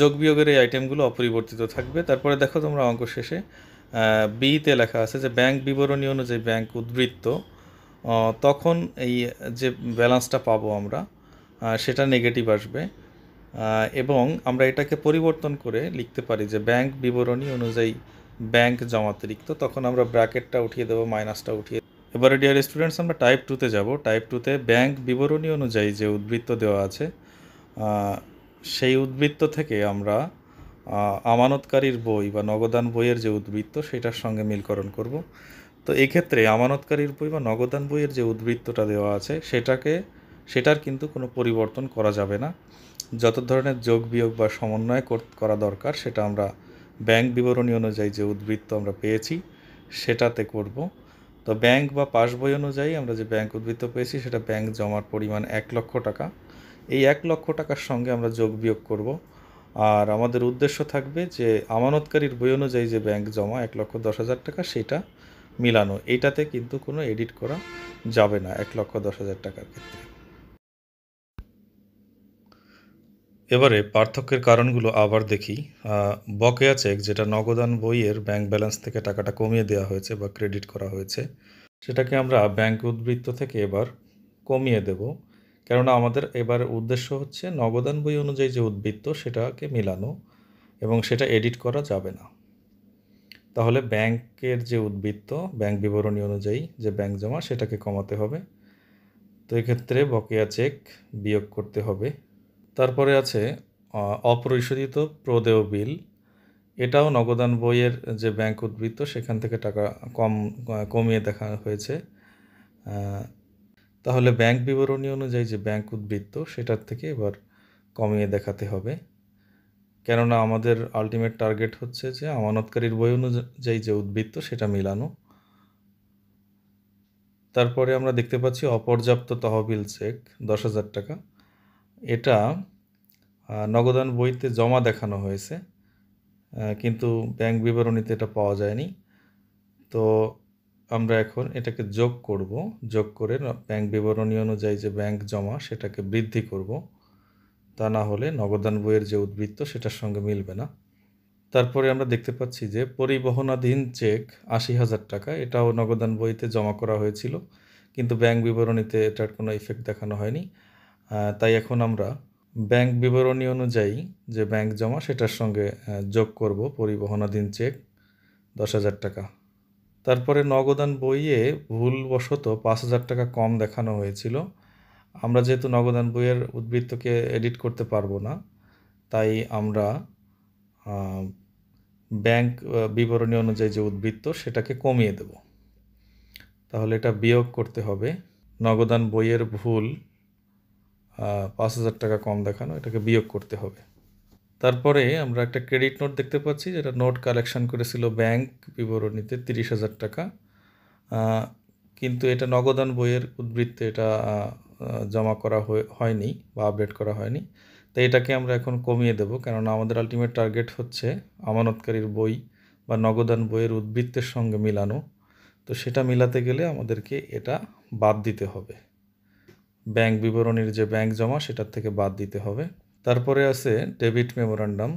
যোগ বিয়োগের এই আইটেমগুলো অপরিবর্তিত থাকবে তারপরে দেখো তোমরা অঙ্ক শেষে বিতে লেখা আছে যে ব্যাংক বিবরণী অনুযায়ী ব্যাংক উদ্বৃত্ত তখন এই যে ব্যালেন্সটা পাবো আমরা সেটা নেগেটিভ আসবে এবং আমরা এটাকে পরিবর্তন করে লিখতে পারি যে ব্যাংক বিবরণী অনুযায়ী ব্যাংক জমাতিরিক্ত তখন আমরা ব্র্যাকেটটা উঠিয়ে দেবো মাইনাসটা উঠিয়ে এবারে ডিয়ার স্টুডেন্টস আমরা টাইপ টুতে যাব টাইপ টুতে ব্যাংক বিবরণী অনুযায়ী যে উদ্বৃত্ত দেওয়া আছে সেই উদ্বৃত্ত থেকে আমরা আমানতকারীর বই বা নগদান বইয়ের যে উদ্বৃত্ত সেটার সঙ্গে মিলকরণ করব তো এক্ষেত্রে আমানতকারীর বই বা নগদান বইয়ের যে উদ্বৃত্তটা দেওয়া আছে সেটাকে সেটার কিন্তু কোনো পরিবর্তন করা যাবে না যত ধরনের যোগ বিয়োগ বা সমন্বয় করা দরকার সেটা আমরা ব্যাংক বিবরণী অনুযায়ী যে উদ্বৃত্ত আমরা পেয়েছি সেটাতে করব তো ব্যাংক বা পাসবই অনুযায়ী আমরা যে ব্যাংক উদ্বৃত্ত পেয়েছি সেটা ব্যাংক জমার পরিমাণ এক লক্ষ টাকা এই এক লক্ষ টাকার সঙ্গে আমরা যোগ বিয়োগ করব আর আমাদের উদ্দেশ্য থাকবে যে আমানতকারীর বই অনুযায়ী যে ব্যাংক জমা এক লক্ষ দশ হাজার টাকা সেটা মিলানো এটাতে কিন্তু কোনো এডিট করা যাবে না এক লক্ষ দশ হাজার টাকার ক্ষেত্রে এবারে পার্থক্যের কারণগুলো আবার দেখি বকেয়া চেক যেটা নগদান বইয়ের ব্যাংক ব্যালেন্স থেকে টাকাটা কমিয়ে দেওয়া হয়েছে বা ক্রেডিট করা হয়েছে সেটাকে আমরা ব্যাংক উদ্বৃত্ত থেকে এবার কমিয়ে দেব কেননা আমাদের এবার উদ্দেশ্য হচ্ছে নগদান বই অনুযায়ী যে উদ্বৃত্ত সেটাকে মিলানো এবং সেটা এডিট করা যাবে না তাহলে ব্যাংকের যে উদ্বৃত্ত ব্যাংক বিবরণী অনুযায়ী যে ব্যাংক জমা সেটাকে কমাতে হবে তো এক্ষেত্রে বকেয়া চেক বিয়োগ করতে হবে তারপরে আছে অপরিশোধিত প্রদেয় বিল এটাও নগদান বইয়ের যে ব্যাংক উদ্বৃত্ত সেখান থেকে টাকা কম কমিয়ে দেখা হয়েছে তাহলে ব্যাংক বিবরণী অনুযায়ী যে ব্যাংক উদ্বৃত্ত সেটার থেকে এবার কমিয়ে দেখাতে হবে কেননা আমাদের আলটিমেট টার্গেট হচ্ছে যে আমানতকারীর বই অনুযায়ী যে উদ্বৃত্ত সেটা মিলানো তারপরে আমরা দেখতে পাচ্ছি অপর্যাপ্ত তহবিল চেক দশ হাজার টাকা এটা নগদান বইতে জমা দেখানো হয়েছে কিন্তু ব্যাংক বিবরণীতে এটা পাওয়া যায়নি তো আমরা এখন এটাকে যোগ করব যোগ করে ব্যাংক বিবরণী অনুযায়ী যে ব্যাংক জমা সেটাকে বৃদ্ধি করব তা না হলে নগদান বইয়ের যে উদ্বৃত্ত সেটার সঙ্গে মিলবে না তারপরে আমরা দেখতে পাচ্ছি যে পরিবহনাধীন চেক আশি হাজার টাকা এটাও নগদান বইতে জমা করা হয়েছিল কিন্তু ব্যাংক বিবরণীতে এটার কোনো ইফেক্ট দেখানো হয়নি তাই এখন আমরা ব্যাংক বিবরণী অনুযায়ী যে ব্যাংক জমা সেটার সঙ্গে যোগ করব পরিবহনাধীন চেক দশ হাজার টাকা তারপরে নগদান বইয়ে ভুলবশত পাঁচ হাজার টাকা কম দেখানো হয়েছিল আমরা যেহেতু নগদান বইয়ের উদ্বৃত্তকে এডিট করতে পারবো না তাই আমরা ব্যাংক বিবরণী অনুযায়ী যে উদ্বৃত্ত সেটাকে কমিয়ে দেব তাহলে এটা বিয়োগ করতে হবে নগদান বইয়ের ভুল পাঁচ হাজার টাকা কম দেখানো এটাকে বিয়োগ করতে হবে তারপরে আমরা একটা ক্রেডিট নোট দেখতে পাচ্ছি যেটা নোট কালেকশন করেছিল ব্যাংক বিবরণীতে তিরিশ হাজার টাকা কিন্তু এটা নগদান বইয়ের উদ্বৃত্তে এটা জমা করা হয়নি বা আপডেট করা হয়নি তো এটাকে আমরা এখন কমিয়ে দেব কেননা আমাদের আলটিমেট টার্গেট হচ্ছে আমানতকারীর বই বা নগদান বইয়ের উদ্বৃত্তের সঙ্গে মিলানো তো সেটা মিলাতে গেলে আমাদেরকে এটা বাদ দিতে হবে ব্যাংক বিবরণীর যে ব্যাংক জমা সেটার থেকে বাদ দিতে হবে তারপরে আছে debit memorandum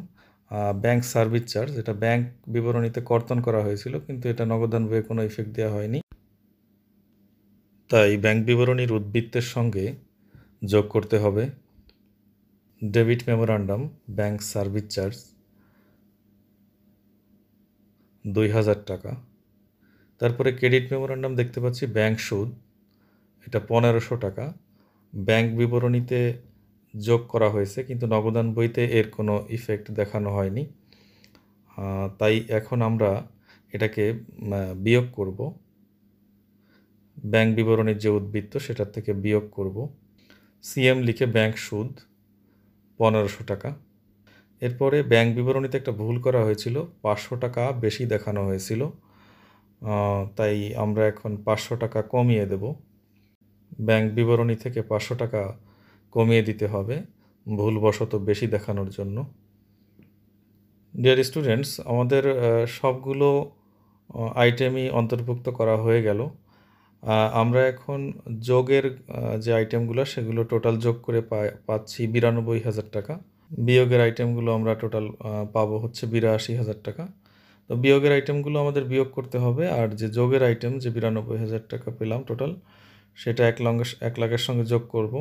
bank service charge এটা ব্যাংক বিবরণীতে কর্তন করা হয়েছিল কিন্তু এটা নগদান বইয়ে কোনো ইফেক্ট দেওয়া হয়নি তাই ব্যাংক বিবরণীর উদ্বৃত্তের সঙ্গে যোগ করতে হবে debit memorandum bank service charge দুই হাজার টাকা তারপরে ক্রেডিট মেমোরান্ডাম দেখতে পাচ্ছি ব্যাংক সুদ এটা পনেরোশো টাকা ব্যাংক বিবরণীতে যোগ করা হয়েছে কিন্তু নগদান বইতে এর কোনো ইফেক্ট দেখানো হয়নি তাই এখন আমরা এটাকে বিয়োগ করব ব্যাংক বিবরণীর যে উদ্বৃত্ত সেটার থেকে বিয়োগ করব সিএম লিখে ব্যাংক সুদ পনেরোশো টাকা এরপরে ব্যাংক বিবরণীতে একটা ভুল করা হয়েছিল পাঁচশো টাকা বেশি দেখানো হয়েছিল তাই আমরা এখন পাঁচশো টাকা কমিয়ে দেবো ব্যাংক বিবরণী থেকে পাঁচশো টাকা কমিয়ে দিতে হবে ভুলবশত বেশি দেখানোর জন্য ডিয়ার স্টুডেন্টস আমাদের সবগুলো আইটেমই অন্তর্ভুক্ত করা হয়ে গেল আমরা এখন যোগের যে আইটেমগুলো সেগুলো টোটাল যোগ করে পাচ্ছি বিরানব্বই হাজার টাকা বিয়োগের আইটেমগুলো আমরা টোটাল পাবো হচ্ছে বিরাশি হাজার টাকা তো বিয়োগের আইটেমগুলো আমাদের বিয়োগ করতে হবে আর যে যোগের আইটেম যে বিরানব্বই হাজার টাকা পেলাম টোটাল সেটা এক লঙ্গের এক লাখের সঙ্গে যোগ করব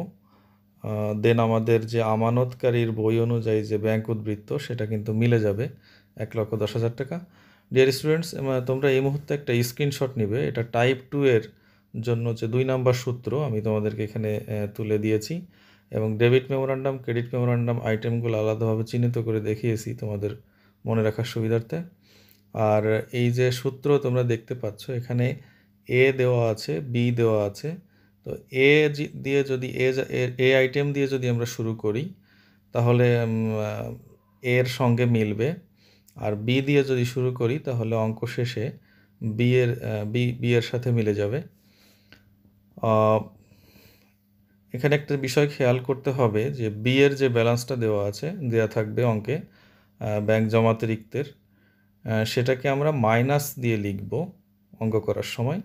দেন আমাদের যে আমানতকারীর বই অনুযায়ী যে ব্যাংক উদ্বৃত্ত সেটা কিন্তু মিলে যাবে এক লক্ষ দশ হাজার টাকা ডিয়ার স্টুডেন্টস তোমরা এই মুহূর্তে একটা স্ক্রিনশট নিবে এটা টাইপ টু এর জন্য যে দুই নাম্বার সূত্র আমি তোমাদেরকে এখানে তুলে দিয়েছি এবং ডেবিট মেমোরান্ডাম ক্রেডিট মেমোরান্ডাম আইটেমগুলো আলাদাভাবে চিহ্নিত করে দেখিয়েছি তোমাদের মনে রাখার সুবিধার্থে আর এই যে সূত্র তোমরা দেখতে পাচ্ছ এখানে এ দেওয়া আছে বি দেওয়া আছে তো এ দিয়ে যদি এ এ আইটেম দিয়ে যদি আমরা শুরু করি তাহলে এর সঙ্গে মিলবে আর বি দিয়ে যদি শুরু করি তাহলে অঙ্ক শেষে বি এর বি বি এর সাথে মিলে যাবে এখানে একটা বিষয় খেয়াল করতে হবে যে বি এর যে ব্যালেন্সটা দেওয়া আছে দেওয়া থাকবে অঙ্কে ব্যাংক জমাতিরিক্তের সেটাকে আমরা মাইনাস দিয়ে লিখব অঙ্ক করার সময়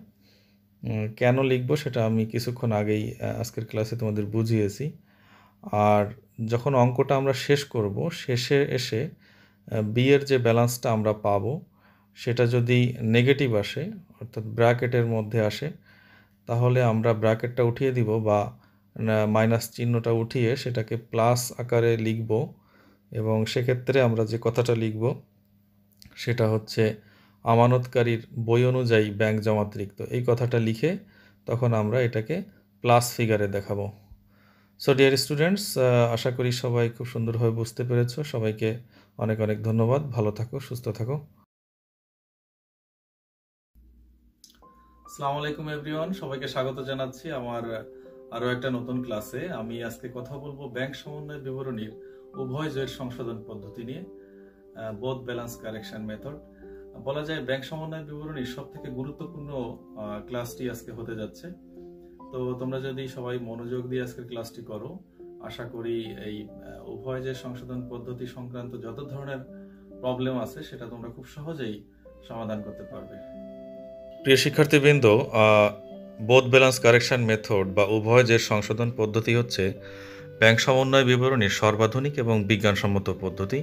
কেন লিখব সেটা আমি কিছুক্ষণ আগেই আজকের ক্লাসে তোমাদের বুঝিয়েছি আর যখন অঙ্কটা আমরা শেষ করব শেষে এসে বিয়ের যে ব্যালেন্সটা আমরা পাবো সেটা যদি নেগেটিভ আসে অর্থাৎ ব্র্যাকেটের মধ্যে আসে তাহলে আমরা ব্র্যাকেটটা উঠিয়ে দিব বা মাইনাস চিহ্নটা উঠিয়ে সেটাকে প্লাস আকারে লিখব এবং সেক্ষেত্রে আমরা যে কথাটা লিখব সেটা হচ্ছে আমানতকারীর বই অনুযায়ী ব্যাংক জমাতিরিক্ত এই কথাটা লিখে তখন আমরা এটাকে প্লাস ফিগারে দেখাবো সো ডিয়ার স্টুডেন্টস আশা করি সবাই খুব সুন্দরভাবে বুঝতে পেরেছ সবাইকে অনেক অনেক ধন্যবাদ ভালো থাকো সুস্থ থাকো আসসালামু আলাইকুম এভরিওয়ান সবাইকে স্বাগত জানাচ্ছি আমার আরও একটা নতুন ক্লাসে আমি আজকে কথা বলবো ব্যাংক সমন্বয় বিবরণীর উভয় জয়ের সংশোধন পদ্ধতি নিয়ে বোধ ব্যালেন্স কারেকশন মেথড বলা যায় ব্যাংক সমন্বয় বিবরণী সব থেকে গুরুত্বপূর্ণ ক্লাসটি আজকে হতে যাচ্ছে তো তোমরা যদি সবাই মনোযোগ দিয়ে আজকের ক্লাসটি করো আশা করি এই উভয় যে সংশোধন পদ্ধতি সংক্রান্ত যত ধরনের প্রবলেম আছে সেটা তোমরা খুব সহজেই সমাধান করতে পারবে প্রিয় শিক্ষার্থীবৃন্দ বোধ ব্যালেন্স কারেকশন মেথড বা উভয় যে সংশোধন পদ্ধতি হচ্ছে ব্যাংক সমন্বয় বিবরণীর সর্বাধুনিক এবং বিজ্ঞানসম্মত পদ্ধতি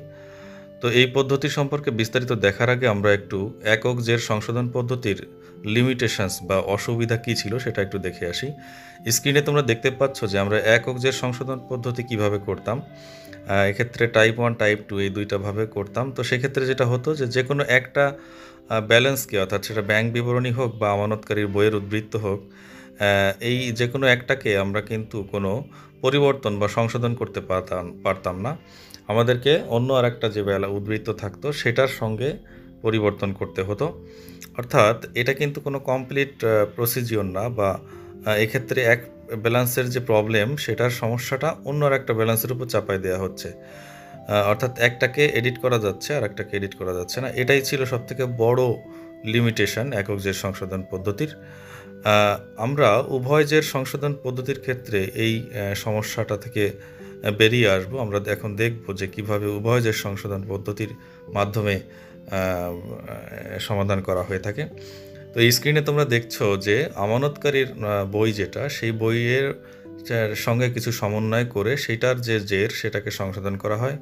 তো এই পদ্ধতি সম্পর্কে বিস্তারিত দেখার আগে আমরা একটু একক জের সংশোধন পদ্ধতির লিমিটেশনস বা অসুবিধা কী ছিল সেটা একটু দেখে আসি স্ক্রিনে তোমরা দেখতে পাচ্ছ যে আমরা একক জের সংশোধন পদ্ধতি কিভাবে করতাম এক্ষেত্রে টাইপ ওয়ান টাইপ টু এই দুইটাভাবে করতাম তো সেক্ষেত্রে যেটা হতো যে যে কোনো একটা ব্যালেন্সকে অর্থাৎ সেটা ব্যাংক বিবরণী হোক বা আমানতকারীর বইয়ের উদ্বৃত্ত হোক এই যে কোনো একটাকে আমরা কিন্তু কোনো পরিবর্তন বা সংশোধন করতে পারতাম পারতাম না আমাদেরকে অন্য আর একটা যে বেলা উদ্বৃত্ত থাকতো সেটার সঙ্গে পরিবর্তন করতে হতো অর্থাৎ এটা কিন্তু কোনো কমপ্লিট প্রসিজিওর না বা এক্ষেত্রে এক ব্যালেন্সের যে প্রবলেম সেটার সমস্যাটা অন্য আর একটা ব্যালেন্সের উপর চাপাই দেওয়া হচ্ছে অর্থাৎ একটাকে এডিট করা যাচ্ছে আর একটাকে এডিট করা যাচ্ছে না এটাই ছিল সবথেকে বড় লিমিটেশন একক যে সংশোধন পদ্ধতির আমরা উভয় যে সংশোধন পদ্ধতির ক্ষেত্রে এই সমস্যাটা থেকে বেরিয়ে আসবো আমরা এখন দেখব যে কিভাবে উভয় যে সংশোধন পদ্ধতির মাধ্যমে সমাধান করা হয়ে থাকে তো এই স্ক্রিনে তোমরা দেখছো যে আমানতকারীর বই যেটা সেই বইয়ের সঙ্গে কিছু সমন্বয় করে সেটার যে জের সেটাকে সংশোধন করা হয়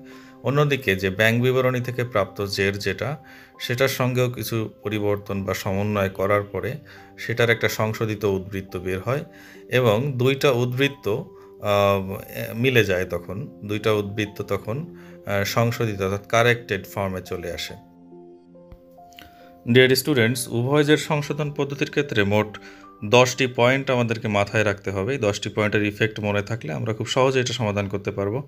অন্যদিকে যে ব্যাংক বিবরণী থেকে প্রাপ্ত জের যেটা সেটার সঙ্গেও কিছু পরিবর্তন বা সমন্বয় করার পরে সেটার একটা সংশোধিত উদ্বৃত্ত বের হয় এবং দুইটা উদ্বৃত্ত মিলে যায় তখন দুইটা উদ্বৃত্ত তখন সংশোধিত অর্থাৎ কারেক্টেড ফর্মে চলে আসে ডিয়ার স্টুডেন্টস উভয়জের সংশোধন পদ্ধতির ক্ষেত্রে মোট দশটি পয়েন্ট আমাদেরকে মাথায় রাখতে হবে এই দশটি পয়েন্টের ইফেক্ট মনে থাকলে আমরা খুব সহজে এটা সমাধান করতে পারবো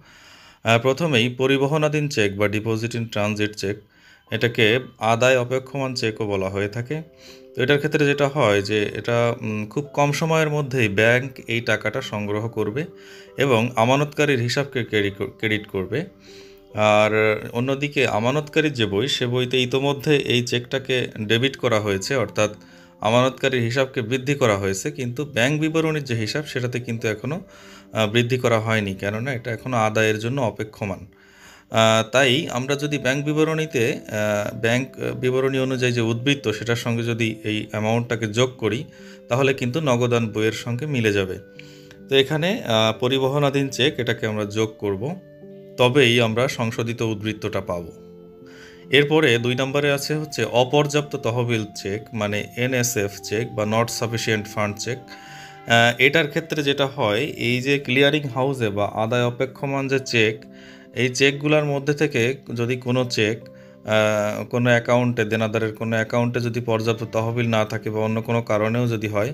প্রথমেই পরিবহনাধীন চেক বা ডিপোজিট ইন ট্রানজিট চেক এটাকে আদায় অপেক্ষমান চেকও বলা হয়ে থাকে এটার ক্ষেত্রে যেটা হয় যে এটা খুব কম সময়ের মধ্যেই ব্যাংক এই টাকাটা সংগ্রহ করবে এবং আমানতকারীর হিসাবকে ক্রেডিট করবে আর অন্যদিকে আমানতকারীর যে বই সে বইতে ইতোমধ্যে এই চেকটাকে ডেবিট করা হয়েছে অর্থাৎ আমানতকারীর হিসাবকে বৃদ্ধি করা হয়েছে কিন্তু ব্যাংক বিবরণীর যে হিসাব সেটাতে কিন্তু এখনও বৃদ্ধি করা হয়নি কেননা এটা এখনও আদায়ের জন্য অপেক্ষমান তাই আমরা যদি ব্যাংক বিবরণীতে ব্যাংক বিবরণী অনুযায়ী যে উদ্বৃত্ত সেটার সঙ্গে যদি এই অ্যামাউন্টটাকে যোগ করি তাহলে কিন্তু নগদান বইয়ের সঙ্গে মিলে যাবে তো এখানে পরিবহনাধীন চেক এটাকে আমরা যোগ করব তবেই আমরা সংশোধিত উদ্বৃত্তটা পাব এরপরে দুই নম্বরে আছে হচ্ছে অপর্যাপ্ত তহবিল চেক মানে এনএসএফ চেক বা নট সাফিসিয়েন্ট ফান্ড চেক এটার ক্ষেত্রে যেটা হয় এই যে ক্লিয়ারিং হাউসে বা আদায় অপেক্ষমান যে চেক এই চেকগুলোর মধ্যে থেকে যদি কোনো চেক কোনো অ্যাকাউন্টে দেনাদারের কোনো অ্যাকাউন্টে যদি পর্যাপ্ত তহবিল না থাকে বা অন্য কোনো কারণেও যদি হয়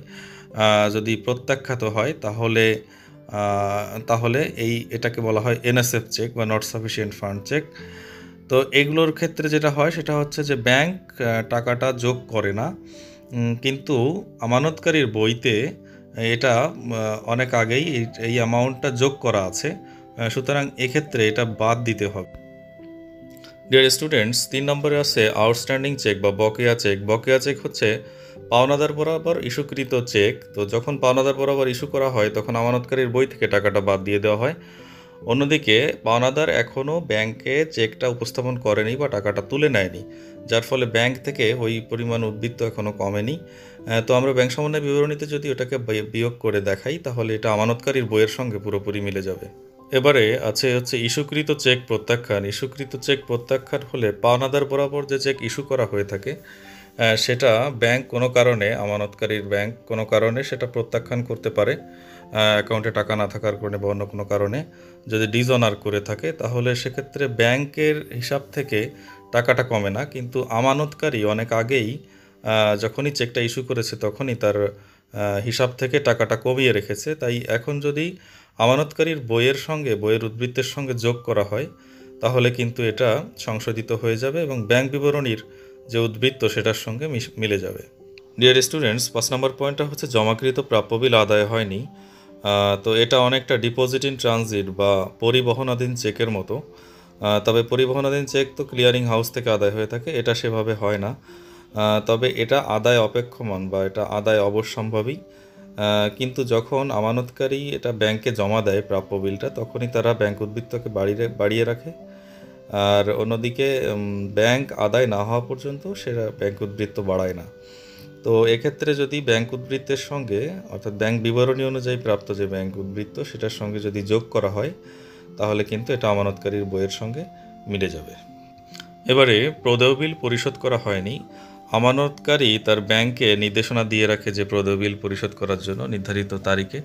যদি প্রত্যাখ্যাত হয় তাহলে তাহলে এই এটাকে বলা হয় এনএসএফ চেক বা নট সাফিসিয়েন্ট ফান্ড চেক তো এগুলোর ক্ষেত্রে যেটা হয় সেটা হচ্ছে যে ব্যাংক টাকাটা যোগ করে না কিন্তু আমানতকারীর বইতে এটা অনেক আগেই এই অ্যামাউন্টটা যোগ করা আছে সুতরাং এক্ষেত্রে এটা বাদ দিতে হবে ডিয়ার স্টুডেন্টস তিন নম্বরে আছে আউটস্ট্যান্ডিং চেক বা বকেয়া চেক বকেয়া চেক হচ্ছে পাওনাদার বরাবর ইস্যুকৃত চেক তো যখন পাওনাদার বরাবর ইস্যু করা হয় তখন আমানতকারীর বই থেকে টাকাটা বাদ দিয়ে দেওয়া হয় অন্যদিকে পাওনাদার এখনও ব্যাংকে চেকটা উপস্থাপন করেনি বা টাকাটা তুলে নেয়নি যার ফলে ব্যাংক থেকে ওই পরিমাণ উদ্বৃত্ত এখনও কমেনি তো আমরা ব্যাংক সমন্বয় বিবরণীতে যদি ওটাকে বিয়োগ করে দেখাই তাহলে এটা আমানতকারীর বইয়ের সঙ্গে পুরোপুরি মিলে যাবে এবারে আছে হচ্ছে ইস্যুকৃত চেক প্রত্যাখ্যান ইস্যুকৃত চেক প্রত্যাখ্যান হলে পাওনাদার বরাবর যে চেক ইস্যু করা হয়ে থাকে সেটা ব্যাংক কোনো কারণে আমানতকারীর ব্যাংক কোনো কারণে সেটা প্রত্যাখ্যান করতে পারে অ্যাকাউন্টে টাকা না থাকার কারণে বা অন্য কোনো কারণে যদি ডিজনার করে থাকে তাহলে সেক্ষেত্রে ব্যাংকের হিসাব থেকে টাকাটা কমে না কিন্তু আমানতকারী অনেক আগেই যখনই চেকটা ইস্যু করেছে তখনই তার হিসাব থেকে টাকাটা কমিয়ে রেখেছে তাই এখন যদি আমানতকারীর বইয়ের সঙ্গে বইয়ের উদ্বৃত্তের সঙ্গে যোগ করা হয় তাহলে কিন্তু এটা সংশোধিত হয়ে যাবে এবং ব্যাংক বিবরণীর যে উদ্বৃত্ত সেটার সঙ্গে মিলে যাবে ডিয়ার স্টুডেন্টস পাঁচ নম্বর পয়েন্টটা হচ্ছে জমাকৃত প্রাপ্য বিল আদায় হয়নি তো এটা অনেকটা ডিপোজিট ইন ট্রানজিট বা পরিবহনাধীন চেকের মতো তবে পরিবহনাধীন চেক তো ক্লিয়ারিং হাউস থেকে আদায় হয়ে থাকে এটা সেভাবে হয় না তবে এটা আদায় অপেক্ষমান বা এটা আদায় অবশ্যম্ভাবী কিন্তু যখন আমানতকারী এটা ব্যাংকে জমা দেয় প্রাপ্য বিলটা তখনই তারা ব্যাংক উদ্বৃত্তকে বাড়িয়ে বাড়িয়ে রাখে আর অন্যদিকে ব্যাংক আদায় না হওয়া পর্যন্ত সেটা ব্যাংক উদ্বৃত্ত বাড়ায় না তো এক্ষেত্রে যদি ব্যাংক উদ্বৃত্তের সঙ্গে অর্থাৎ ব্যাংক বিবরণী অনুযায়ী প্রাপ্ত যে ব্যাংক উদ্বৃত্ত সেটার সঙ্গে যদি যোগ করা হয় তাহলে কিন্তু এটা আমানতকারীর বইয়ের সঙ্গে মিলে যাবে এবারে প্রদেয় বিল পরিশোধ করা হয়নি আমানতকারী তার ব্যাংকে নির্দেশনা দিয়ে রাখে যে প্রদেয় বিল পরিশোধ করার জন্য নির্ধারিত তারিখে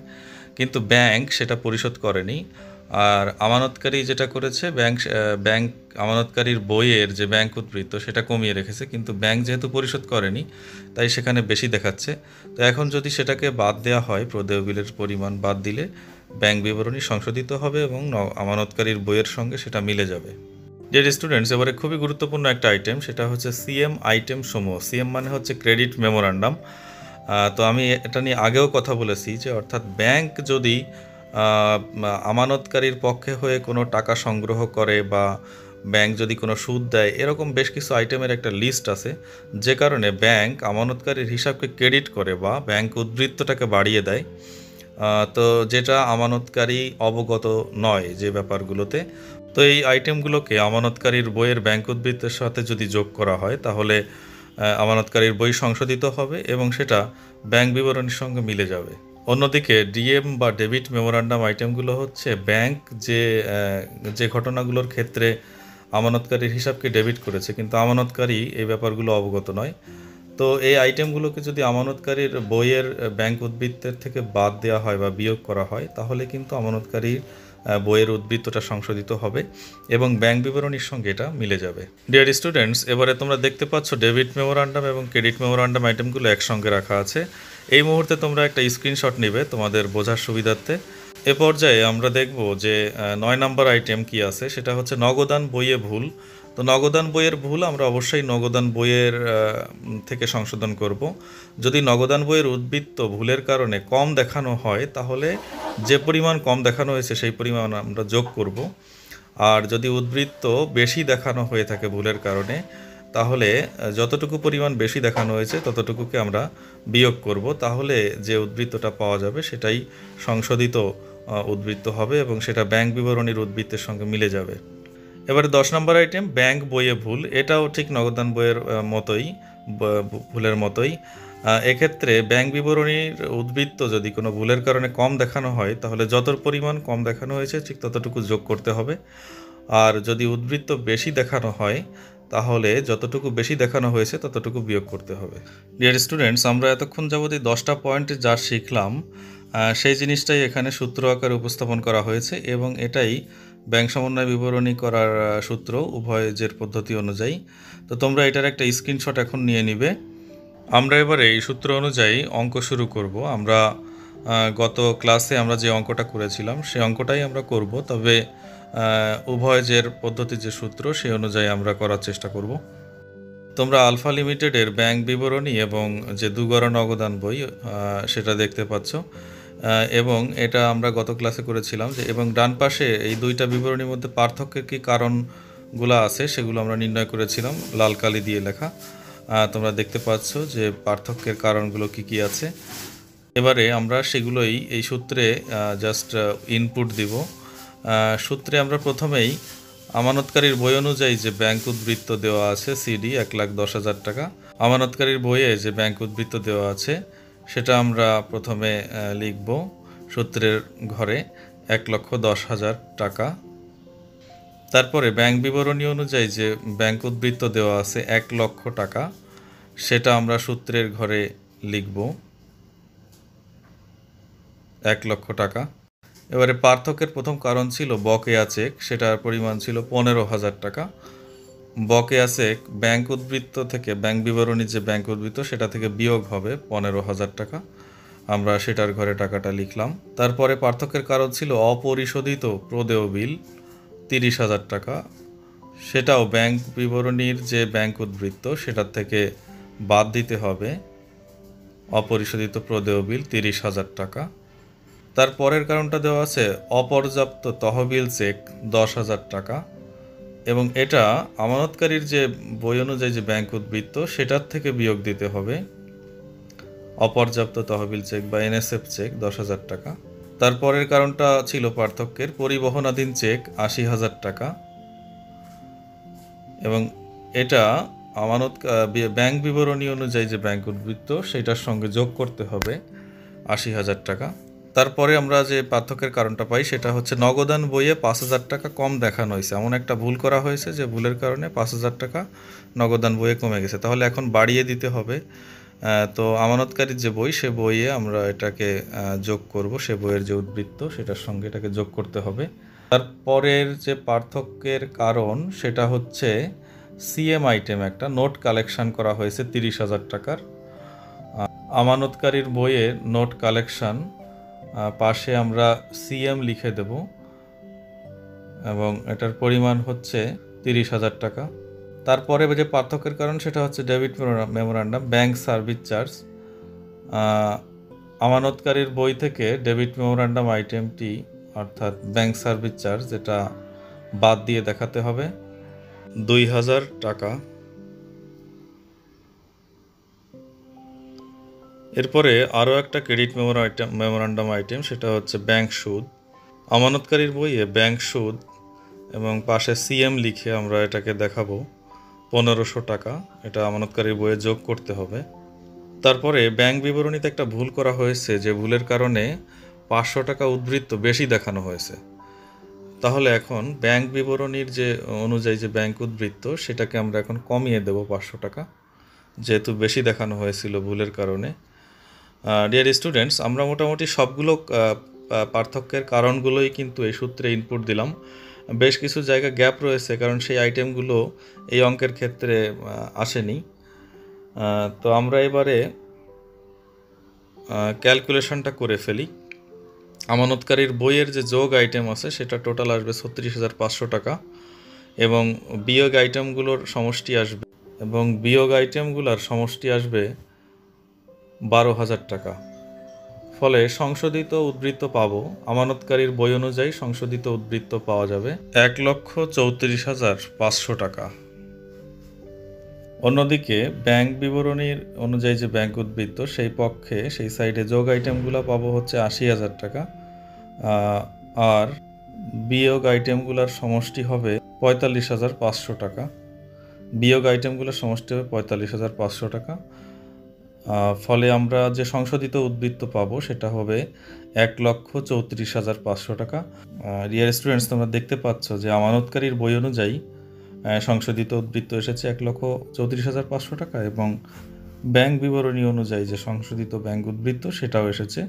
কিন্তু ব্যাংক সেটা পরিশোধ করেনি আর আমানতকারী যেটা করেছে ব্যাংক ব্যাংক আমানতকারীর বইয়ের যে ব্যাংক উদ্বৃত্ত সেটা কমিয়ে রেখেছে কিন্তু ব্যাংক যেহেতু পরিশোধ করেনি তাই সেখানে বেশি দেখাচ্ছে তো এখন যদি সেটাকে বাদ দেওয়া হয় প্রদেয় বিলের পরিমাণ বাদ দিলে ব্যাংক বিবরণী সংশোধিত হবে এবং আমানতকারীর বইয়ের সঙ্গে সেটা মিলে যাবে ডিয়ার স্টুডেন্টস এবারে খুবই গুরুত্বপূর্ণ একটা আইটেম সেটা হচ্ছে সিএম আইটেম সমূহ সিএম মানে হচ্ছে ক্রেডিট মেমোরান্ডাম তো আমি এটা নিয়ে আগেও কথা বলেছি যে অর্থাৎ ব্যাংক যদি আমানতকারীর পক্ষে হয়ে কোনো টাকা সংগ্রহ করে বা ব্যাংক যদি কোনো সুদ দেয় এরকম বেশ কিছু আইটেমের একটা লিস্ট আছে যে কারণে ব্যাংক আমানতকারীর হিসাবকে ক্রেডিট করে বা ব্যাংক উদ্বৃত্তটাকে বাড়িয়ে দেয় তো যেটা আমানতকারী অবগত নয় যে ব্যাপারগুলোতে তো এই আইটেমগুলোকে আমানতকারীর বইয়ের ব্যাংক উদ্বৃত্তের সাথে যদি যোগ করা হয় তাহলে আমানতকারীর বই সংশোধিত হবে এবং সেটা ব্যাংক বিবরণীর সঙ্গে মিলে যাবে অন্যদিকে ডিএম বা ডেবিট মেমোরান্ডাম আইটেমগুলো হচ্ছে ব্যাংক যে যে ঘটনাগুলোর ক্ষেত্রে আমানতকারীর হিসাবকে ডেবিট করেছে কিন্তু আমানতকারী এই ব্যাপারগুলো অবগত নয় তো এই আইটেমগুলোকে যদি আমানতকারীর বইয়ের ব্যাংক উদ্বৃত্তের থেকে বাদ দেওয়া হয় বা বিয়োগ করা হয় তাহলে কিন্তু আমানতকারীর বইয়ের উদ্বৃত্তটা সংশোধিত হবে এবং ব্যাংক বিবরণীর সঙ্গে এটা মিলে যাবে ডিয়ার স্টুডেন্টস এবারে তোমরা দেখতে পাচ্ছ ডেবিট মেমোরান্ডাম এবং ক্রেডিট মেমোরান্ডাম আইটেমগুলো একসঙ্গে রাখা আছে এই মুহূর্তে তোমরা একটা স্ক্রিনশট নেবে তোমাদের বোঝার সুবিধার্থে এ পর্যায়ে আমরা দেখব যে নয় নম্বর আইটেম কি আছে সেটা হচ্ছে নগদান বইয়ে ভুল তো নগদান বইয়ের ভুল আমরা অবশ্যই নগদান বইয়ের থেকে সংশোধন করব যদি নগদান বইয়ের উদ্বৃত্ত ভুলের কারণে কম দেখানো হয় তাহলে যে পরিমাণ কম দেখানো হয়েছে সেই পরিমাণ আমরা যোগ করব আর যদি উদ্বৃত্ত বেশি দেখানো হয়ে থাকে ভুলের কারণে তাহলে যতটুকু পরিমাণ বেশি দেখানো হয়েছে ততটুকুকে আমরা বিয়োগ করব তাহলে যে উদ্বৃত্তটা পাওয়া যাবে সেটাই সংশোধিত উদ্বৃত্ত হবে এবং সেটা ব্যাংক বিবরণীর উদ্বৃত্তের সঙ্গে মিলে যাবে এবারে দশ নম্বর আইটেম ব্যাংক বইয়ে ভুল এটাও ঠিক নগদান বইয়ের মতোই ভুলের মতোই এক্ষেত্রে ব্যাংক বিবরণীর উদ্বৃত্ত যদি কোনো ভুলের কারণে কম দেখানো হয় তাহলে যত পরিমাণ কম দেখানো হয়েছে ঠিক ততটুকু যোগ করতে হবে আর যদি উদ্বৃত্ত বেশি দেখানো হয় তাহলে যতটুকু বেশি দেখানো হয়েছে ততটুকু বিয়োগ করতে হবে ডিয়ার স্টুডেন্টস আমরা এতক্ষণ যাবত এই দশটা পয়েন্ট যা শিখলাম সেই জিনিসটাই এখানে সূত্র আকারে উপস্থাপন করা হয়েছে এবং এটাই ব্যাংক সমন্বয় বিবরণী করার সূত্র উভয় জের পদ্ধতি অনুযায়ী তো তোমরা এটার একটা স্ক্রিনশট এখন নিয়ে নিবে আমরা এবারে এই সূত্র অনুযায়ী অঙ্ক শুরু করব আমরা গত ক্লাসে আমরা যে অঙ্কটা করেছিলাম সেই অঙ্কটাই আমরা করব তবে উভয় জের পদ্ধতি যে সূত্র সেই অনুযায়ী আমরা করার চেষ্টা করব তোমরা আলফা লিমিটেডের ব্যাংক বিবরণী এবং যে দুগড়া অবদান বই সেটা দেখতে পাচ্ছ এবং এটা আমরা গত ক্লাসে করেছিলাম যে এবং ডান পাশে এই দুইটা বিবরণীর মধ্যে পার্থক্যের কী কারণগুলো আছে সেগুলো আমরা নির্ণয় করেছিলাম লাল কালি দিয়ে লেখা তোমরা দেখতে পাচ্ছ যে পার্থক্যের কারণগুলো কি কি আছে এবারে আমরা সেগুলোই এই সূত্রে জাস্ট ইনপুট দিব সূত্রে আমরা প্রথমেই আমানতকারীর বই অনুযায়ী যে ব্যাংক উদ্বৃত্ত দেওয়া আছে সিডি এক লাখ দশ হাজার টাকা আমানতকারীর বইয়ে যে ব্যাংক উদ্বৃত্ত দেওয়া আছে সেটা আমরা প্রথমে লিখব সূত্রের ঘরে এক লক্ষ দশ হাজার টাকা তারপরে ব্যাংক বিবরণী অনুযায়ী যে ব্যাংক উদ্বৃত্ত দেওয়া আছে এক লক্ষ টাকা সেটা আমরা সূত্রের ঘরে লিখব এক লক্ষ টাকা এবারে পার্থক্যের প্রথম কারণ ছিল বকেয়া চেক সেটার পরিমাণ ছিল পনেরো হাজার টাকা বকে আছে ব্যাংক উদ্বৃত্ত থেকে ব্যাংক বিবরণী যে ব্যাংক উদ্বৃত্ত সেটা থেকে বিয়োগ হবে পনেরো হাজার টাকা আমরা সেটার ঘরে টাকাটা লিখলাম তারপরে পার্থক্যের কারণ ছিল অপরিশোধিত প্রদেয় বিল তিরিশ হাজার টাকা সেটাও ব্যাংক বিবরণীর যে ব্যাংক উদ্বৃত্ত সেটার থেকে বাদ দিতে হবে অপরিশোধিত প্রদেয় বিল তিরিশ হাজার টাকা তারপরের কারণটা দেওয়া আছে অপর্যাপ্ত তহবিল চেক দশ হাজার টাকা এবং এটা আমানতকারীর যে বই অনুযায়ী যে ব্যাংক উদ্বৃত্ত সেটার থেকে বিয়োগ দিতে হবে অপর্যাপ্ত তহবিল চেক বা এনএসএফ চেক দশ হাজার টাকা তারপরের কারণটা ছিল পার্থক্যের পরিবহনাধীন চেক আশি হাজার টাকা এবং এটা আমানত ব্যাংক বিবরণী অনুযায়ী যে ব্যাংক উদ্বৃত্ত সেটার সঙ্গে যোগ করতে হবে আশি হাজার টাকা তারপরে আমরা যে পার্থক্যের কারণটা পাই সেটা হচ্ছে নগদান বইয়ে পাঁচ হাজার টাকা কম দেখানো হয়েছে এমন একটা ভুল করা হয়েছে যে ভুলের কারণে পাঁচ হাজার টাকা নগদান বইয়ে কমে গেছে তাহলে এখন বাড়িয়ে দিতে হবে তো আমানতকারীর যে বই সে বইয়ে আমরা এটাকে যোগ করব সে বইয়ের যে উদ্বৃত্ত সেটার সঙ্গে এটাকে যোগ করতে হবে তারপরের যে পার্থক্যের কারণ সেটা হচ্ছে সিএম আইটেম একটা নোট কালেকশন করা হয়েছে তিরিশ হাজার টাকার আমানতকারীর বইয়ে নোট কালেকশন পাশে আমরা সিএম লিখে দেব এবং এটার পরিমাণ হচ্ছে তিরিশ হাজার টাকা তারপরে যে পার্থক্যের কারণ সেটা হচ্ছে debit memorandum bank service charge আমানতকারীর বই থেকে ডেবিট মেমোরান্ডাম আইটেমটি অর্থাৎ ব্যাংক সার্ভিস চার্জ যেটা বাদ দিয়ে দেখাতে হবে দুই হাজার টাকা এরপরে আরও একটা credit memo item memorandum item সেটা হচ্ছে ব্যাংক সুদ আমানতকারীর বইয়ে ব্যাংক সুদ এবং পাশে সিএম লিখে আমরা এটাকে দেখাবো পনেরোশো টাকা এটা আমানতকারীর বইয়ে যোগ করতে হবে তারপরে ব্যাংক বিবরণীতে একটা ভুল করা হয়েছে যে ভুলের কারণে পাঁচশো টাকা উদ্বৃত্ত বেশি দেখানো হয়েছে তাহলে এখন ব্যাংক বিবরণীর যে অনুযায়ী যে ব্যাংক উদ্বৃত্ত সেটাকে আমরা এখন কমিয়ে দেব পাঁচশো টাকা যেহেতু বেশি দেখানো হয়েছিল ভুলের কারণে ডিয়ার স্টুডেন্টস আমরা মোটামুটি সবগুলো পার্থক্যের কারণগুলোই কিন্তু এই সূত্রে ইনপুট দিলাম বেশ কিছু জায়গা গ্যাপ রয়েছে কারণ সেই আইটেমগুলো এই অঙ্কের ক্ষেত্রে আসেনি তো আমরা এবারে ক্যালকুলেশনটা করে ফেলি আমানতকারীর বইয়ের যে যোগ আইটেম আছে সেটা টোটাল আসবে ছত্রিশ হাজার পাঁচশো টাকা এবং বিয়োগ আইটেমগুলোর সমষ্টি আসবে এবং বিয়োগ আইটেমগুলোর সমষ্টি আসবে বারো হাজার টাকা ফলে সংশোধিত উদ্বৃত্ত পাব আমানতকারীর বই অনুযায়ী সংশোধিত উদ্বৃত্ত পাওয়া যাবে এক লক্ষ চৌত্রিশ হাজার পাঁচশো টাকা অন্যদিকে ব্যাংক বিবরণীর অনুযায়ী যে ব্যাংক উদ্বৃত্ত সেই পক্ষে সেই সাইডে যোগ আইটেমগুলো পাবো হচ্ছে আশি হাজার টাকা আর বিয়োগ আইটেমগুলোর সমষ্টি হবে পঁয়তাল্লিশ হাজার পাঁচশো টাকা বিয়োগ আইটেমগুলোর সমষ্টি হবে পঁয়তাল্লিশ হাজার পাঁচশো টাকা ফলে আমরা যে সংশোধিত উদ্বৃত্ত পাবো সেটা হবে এক লক্ষ চৌত্রিশ হাজার পাঁচশো টাকা রিয়ার স্টুডেন্টস তোমরা দেখতে পাচ্ছ যে আমানতকারীর বই অনুযায়ী সংশোধিত উদ্বৃত্ত এসেছে এক লক্ষ চৌত্রিশ হাজার পাঁচশো টাকা এবং ব্যাংক বিবরণী অনুযায়ী যে সংশোধিত ব্যাংক উদ্বৃত্ত সেটাও এসেছে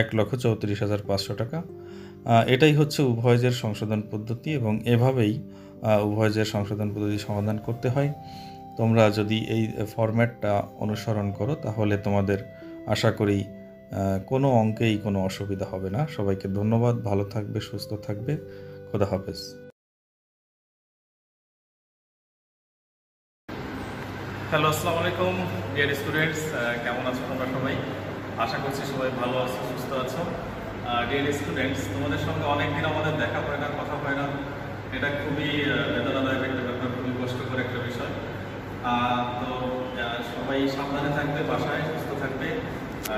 এক লক্ষ চৌত্রিশ হাজার পাঁচশো টাকা এটাই হচ্ছে উভয়জের সংশোধন পদ্ধতি এবং এভাবেই উভয়জের সংশোধন পদ্ধতি সমাধান করতে হয় তোমরা যদি এই ফরম্যাটটা অনুসরণ করো তাহলে তোমাদের আশা করি কোনো অঙ্কেই কোনো অসুবিধা হবে না সবাইকে ধন্যবাদ ভালো থাকবে সুস্থ থাকবে খোদা হাফেজ হ্যালো আসসালামু আলাইকুম ডিয়ার স্টুডেন্টস কেমন আছো তোমরা সবাই আশা করছি সবাই ভালো আছো সুস্থ আছো ডিয়ার স্টুডেন্টস তোমাদের সঙ্গে অনেকদিন আমাদের দেখা হয় না কথা হয় না এটা খুবই বেদনাদায়ক একটা ব্যাপার খুবই কষ্ট করে একটা তো সবাই সাবধানে থাকবে বাসায় সুস্থ থাকবে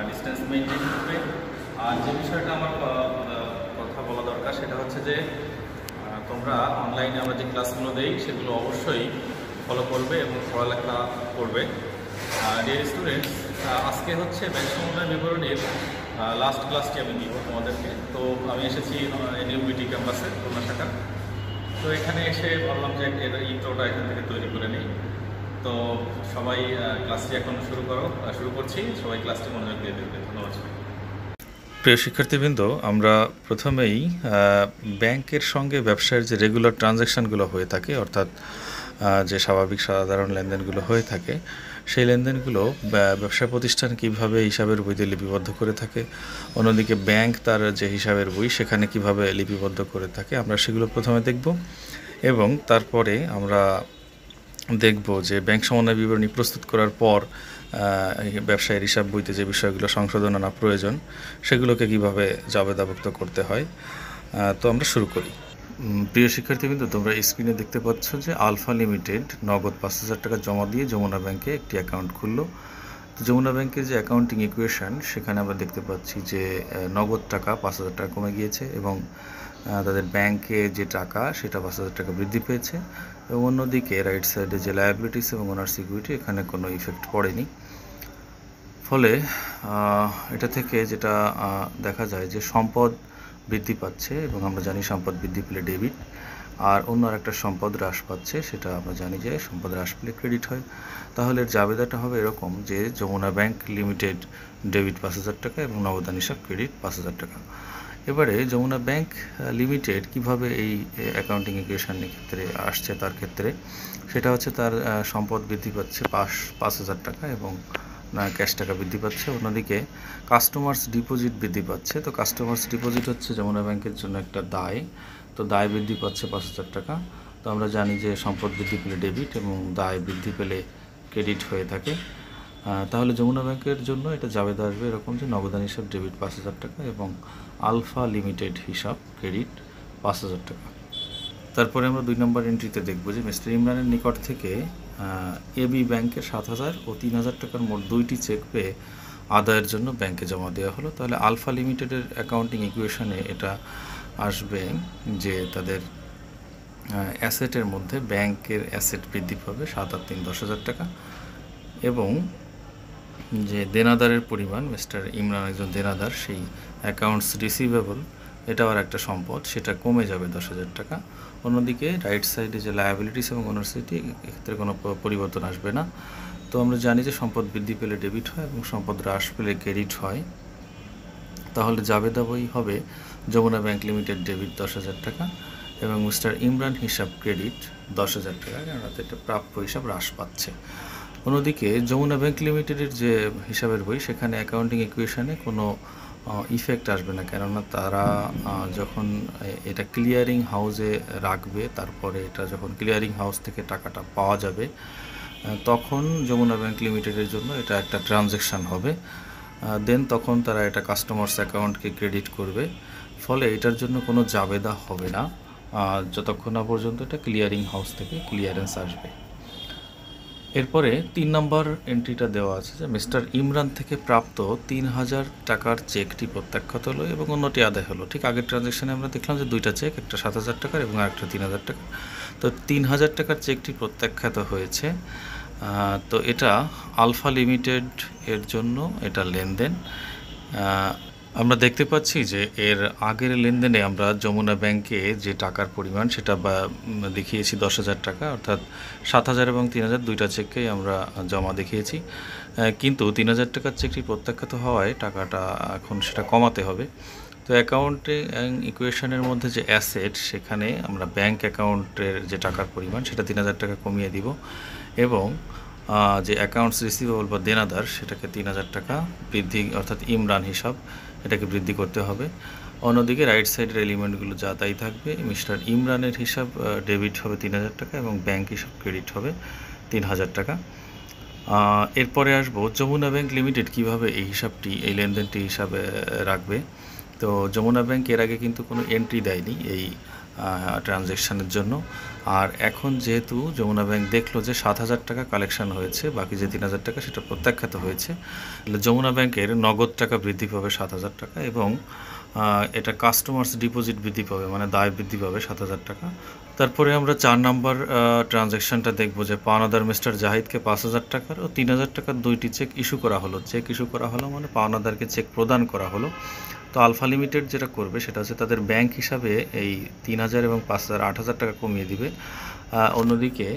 ডিস্টেন্স মেনটেন করবে আর যে বিষয়টা আমার কথা বলা দরকার সেটা হচ্ছে যে তোমরা অনলাইনে আমরা যে ক্লাসগুলো দেই সেগুলো অবশ্যই ফলো করবে এবং পড়ালেখা করবে ডিয়ার স্টুডেন্টস আজকে হচ্ছে ব্যাংক সমন্বয় বিবরণীর লাস্ট ক্লাসটি আমি দিব তোমাদেরকে তো আমি এসেছি এনইউবিটি ক্যাম্পাসে খুলনা শাখা তো এখানে এসে ভাবলাম যে এর ইন্ট্রোটা এখান থেকে তৈরি করে নিই তো সবাই ক্লাসটি এখন শুরু করো শুরু করছি সবাই ক্লাসটি মনোযোগ দিয়ে দেখবে ধন্যবাদ প্রিয় শিক্ষার্থীবৃন্দ আমরা প্রথমেই ব্যাংকের সঙ্গে ব্যবসায়ের যে রেগুলার ট্রানজ্যাকশানগুলো হয়ে থাকে অর্থাৎ যে স্বাভাবিক সাধারণ লেনদেনগুলো হয়ে থাকে সেই লেনদেনগুলো ব্যবসা প্রতিষ্ঠান কিভাবে হিসাবের বইতে লিপিবদ্ধ করে থাকে অন্যদিকে ব্যাংক তার যে হিসাবের বই সেখানে কিভাবে লিপিবদ্ধ করে থাকে আমরা সেগুলো প্রথমে দেখব এবং তারপরে আমরা দেখব যে ব্যাংক সমন্বয় বিবরণী প্রস্তুত করার পর ব্যবসায়ীর হিসাব বইতে যে বিষয়গুলো সংশোধন আনা প্রয়োজন সেগুলোকে কিভাবে জাবেদাভুক্ত করতে হয় তো আমরা শুরু করি প্রিয় শিক্ষার্থীবৃন্দ তোমরা স্ক্রিনে দেখতে পাচ্ছ যে আলফা লিমিটেড নগদ পাঁচ হাজার টাকা জমা দিয়ে যমুনা ব্যাংকে একটি অ্যাকাউন্ট খুললো যমুনা ব্যাংকের যে অ্যাকাউন্টিং ইকুয়েশন সেখানে আমরা দেখতে পাচ্ছি যে নগদ টাকা পাঁচ হাজার টাকা কমে গিয়েছে এবং তাদের ব্যাংকে যে টাকা সেটা পাঁচ হাজার টাকা বৃদ্ধি পেয়েছে এবং অন্যদিকে রাইট সাইডে যে লায়াবিলিটিস এবং ওনার সিকিউরিটি এখানে কোনো ইফেক্ট পড়েনি ফলে এটা থেকে যেটা দেখা যায় যে সম্পদ বৃদ্ধি পাচ্ছে এবং আমরা জানি সম্পদ বৃদ্ধি পেলে ডেবিট আর অন্য একটা সম্পদ হ্রাস পাচ্ছে সেটা আমরা জানি যে সম্পদ হ্রাস পেলে ক্রেডিট হয় তাহলে জাবেদাটা হবে এরকম যে যমুনা ব্যাংক লিমিটেড ডেবিট পাঁচ হাজার টাকা এবং নবদান হিসাব ক্রেডিট পাঁচ হাজার টাকা এবারে যমুনা ব্যাংক লিমিটেড কিভাবে এই অ্যাকাউন্টিং ইকুয়েশনের ক্ষেত্রে আসছে তার ক্ষেত্রে সেটা হচ্ছে তার সম্পদ বৃদ্ধি পাচ্ছে পাঁচ পাঁচ হাজার টাকা এবং না ক্যাশ টাকা বৃদ্ধি পাচ্ছে অন্যদিকে কাস্টমার্স ডিপোজিট বৃদ্ধি পাচ্ছে তো কাস্টমার্স ডিপোজিট হচ্ছে যমুনা ব্যাংকের জন্য একটা দায় তো দায় বৃদ্ধি পাচ্ছে পাঁচ হাজার টাকা তো আমরা জানি যে সম্পদ বৃদ্ধি পেলে ডেবিট এবং দায় বৃদ্ধি পেলে ক্রেডিট হয়ে থাকে তাহলে যমুনা ব্যাংকের জন্য এটা জাবেদ আসবে এরকম যে নগদান হিসাব ডেবিট পাঁচ হাজার টাকা এবং আলফা লিমিটেড হিসাব ক্রেডিট পাঁচ হাজার টাকা তারপরে আমরা দুই নম্বর এন্ট্রিতে দেখব যে মিস্টার ইমরানের নিকট থেকে এবি ব্যাংকের সাত হাজার ও তিন হাজার টাকার মোট দুইটি চেক পেয়ে আদায়ের জন্য ব্যাংকে জমা দেওয়া হলো তাহলে আলফা লিমিটেডের অ্যাকাউন্টিং ইকুয়েশনে এটা আসবে যে তাদের অ্যাসেটের মধ্যে ব্যাংকের অ্যাসেট বৃদ্ধি পাবে সাত আর তিন দশ হাজার টাকা এবং যে দেনাদারের পরিমাণ মিস্টার ইমরান একজন দেনাদার সেই অ্যাকাউন্টস রিসিভেবল এটা আবার একটা সম্পদ সেটা কমে যাবে দশ হাজার টাকা অন্যদিকে রাইট সাইডে যে লায়াবিলিটিস এবং অনার্সিটি এক্ষেত্রে কোনো পরিবর্তন আসবে না তো আমরা জানি যে সম্পদ বৃদ্ধি পেলে ডেবিট হয় এবং সম্পদ হ্রাস পেলে ক্রেডিট হয় তাহলে যাবে বই হবে যমুনা ব্যাংক লিমিটেড ডেবিট দশ হাজার টাকা এবং মিস্টার ইমরান হিসাব ক্রেডিট দশ হাজার টাকা কেননা এটা প্রাপ্য হিসাব হ্রাস পাচ্ছে অন্যদিকে যমুনা ব্যাংক লিমিটেডের যে হিসাবের বই সেখানে অ্যাকাউন্টিং ইকুয়েশনে কোনো ইফেক্ট আসবে না কেননা তারা যখন এটা ক্লিয়ারিং হাউসে রাখবে তারপরে এটা যখন ক্লিয়ারিং হাউস থেকে টাকাটা পাওয়া যাবে তখন যমুনা ব্যাংক লিমিটেডের জন্য এটা একটা ট্রানজ্যাকশান হবে দেন তখন তারা এটা কাস্টমার্স অ্যাকাউন্টকে ক্রেডিট করবে ফলে এটার জন্য কোনো জাবেদা হবে না যতক্ষণ না পর্যন্ত এটা ক্লিয়ারিং হাউস থেকে ক্লিয়ারেন্স আসবে এরপরে তিন নম্বর এন্ট্রিটা দেওয়া আছে যে মিস্টার ইমরান থেকে প্রাপ্ত তিন হাজার টাকার চেকটি প্রত্যাখ্যাত হলো এবং অন্যটি আদায় হলো ঠিক আগের ট্রানজ্যাকশানে আমরা দেখলাম যে দুইটা চেক একটা সাত হাজার টাকার এবং আরেকটা তিন হাজার টাকা তো তিন হাজার টাকার চেকটি প্রত্যাখ্যাত হয়েছে তো এটা আলফা লিমিটেড এর জন্য এটা লেনদেন আমরা দেখতে পাচ্ছি যে এর আগের লেনদেনে আমরা যমুনা ব্যাংকে যে টাকার পরিমাণ সেটা বা দেখিয়েছি দশ হাজার টাকা অর্থাৎ সাত হাজার এবং তিন হাজার দুইটা চেককেই আমরা জমা দেখিয়েছি কিন্তু তিন হাজার টাকার চেকটি প্রত্যাখ্যাত হওয়ায় টাকাটা এখন সেটা কমাতে হবে তো অ্যাকাউন্টে ইকুয়েশনের মধ্যে যে অ্যাসেট সেখানে আমরা ব্যাংক অ্যাকাউন্টের যে টাকার পরিমাণ সেটা তিন হাজার টাকা কমিয়ে দিব এবং যে অ্যাকাউন্টস রিসিভেবল বা দেনাদার সেটাকে তিন হাজার টাকা বৃদ্ধি অর্থাৎ ইমরান হিসাব এটাকে বৃদ্ধি করতে হবে অন্যদিকে রাইট সাইডের এলিমেন্টগুলো যা তাই থাকবে মিস্টার ইমরানের হিসাব ডেবিট হবে তিন হাজার টাকা এবং ব্যাংক হিসাব ক্রেডিট হবে তিন হাজার টাকা এরপরে আসবো যমুনা ব্যাংক লিমিটেড কিভাবে এই হিসাবটি এই লেনদেনটি হিসাবে রাখবে তো যমুনা ব্যাংক এর আগে কিন্তু কোনো এন্ট্রি দেয়নি এই ট্রানজ্যাকশানের জন্য আর এখন যেহেতু যমুনা ব্যাংক দেখলো যে সাত হাজার টাকা কালেকশন হয়েছে বাকি যে তিন হাজার টাকা সেটা প্রত্যাখ্যাত হয়েছে যমুনা ব্যাংকের নগদ টাকা বৃদ্ধি পাবে সাত হাজার টাকা এবং এটা কাস্টমার্স ডিপোজিট বৃদ্ধি পাবে মানে দায় বৃদ্ধি পাবে সাত হাজার টাকা তারপরে আমরা চার নাম্বার ট্রানজ্যাকশানটা দেখবো যে পাওনাদার মিস্টার জাহিদকে পাঁচ হাজার টাকার ও তিন হাজার টাকার দুইটি চেক ইস্যু করা হলো চেক ইস্যু করা হলো মানে পাওনাদারকে চেক প্রদান করা হলো তো আলফা লিমিটেড যেটা করবে সেটা হচ্ছে তাদের ব্যাংক হিসাবে এই তিন হাজার এবং পাঁচ হাজার আট হাজার টাকা কমিয়ে দিবে অন্যদিকে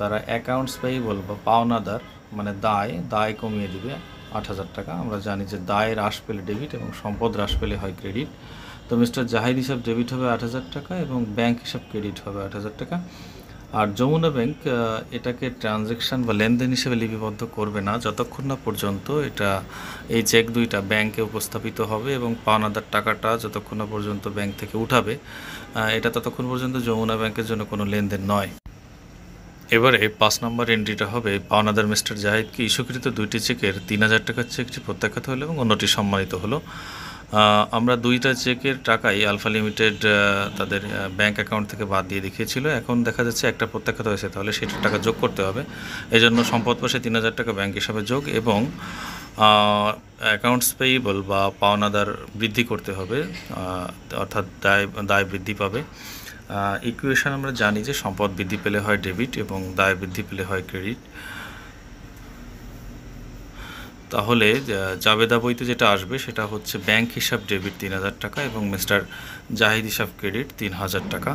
তারা অ্যাকাউন্টস পেয়েবল বা পাওনাদার মানে দায় দায় কমিয়ে দিবে আট হাজার টাকা আমরা জানি যে দায় হ্রাস পেলে ডেবিট এবং সম্পদ হ্রাস পেলে হয় ক্রেডিট তো মিস্টার জাহিদ হিসাব ডেবিট হবে আট হাজার টাকা এবং ব্যাংক হিসাব ক্রেডিট হবে আট হাজার টাকা আর যমুনা ব্যাংক এটাকে ট্রানজ্যাকশান বা লেনদেন হিসেবে লিপিবদ্ধ করবে না যতক্ষণ না পর্যন্ত এটা এই চেক দুইটা ব্যাংকে উপস্থাপিত হবে এবং পাওনাদার টাকাটা যতক্ষণ না পর্যন্ত ব্যাংক থেকে উঠাবে এটা ততক্ষণ পর্যন্ত যমুনা ব্যাংকের জন্য কোনো লেনদেন নয় এবারে পাঁচ নম্বর এন্ট্রিটা হবে পাওনাদার মিস্টার জাহিদকে ইস্যুকৃত দুইটি চেকের তিন হাজার টাকার চেকটি প্রত্যাখ্যাত হলো এবং অন্যটি সম্মানিত হলো আমরা দুইটা চেকের টাকাই আলফা লিমিটেড তাদের ব্যাংক অ্যাকাউন্ট থেকে বাদ দিয়ে দেখিয়েছিল এখন দেখা যাচ্ছে একটা প্রত্যাখ্যাত হয়েছে তাহলে সেটার টাকা যোগ করতে হবে এজন্য সম্পদ পাশে তিন হাজার টাকা ব্যাংক হিসাবে যোগ এবং অ্যাকাউন্টস পেইবল বা পাওনাদার বৃদ্ধি করতে হবে অর্থাৎ দায় দায় বৃদ্ধি পাবে ইকুয়েশন আমরা জানি যে সম্পদ বৃদ্ধি পেলে হয় ডেবিট এবং দায় বৃদ্ধি পেলে হয় ক্রেডিট তাহলে জাবেদা বইতে যেটা আসবে সেটা হচ্ছে ব্যাংক হিসাব ডেবিট তিন হাজার টাকা এবং মিস্টার জাহিদ হিসাব ক্রেডিট তিন হাজার টাকা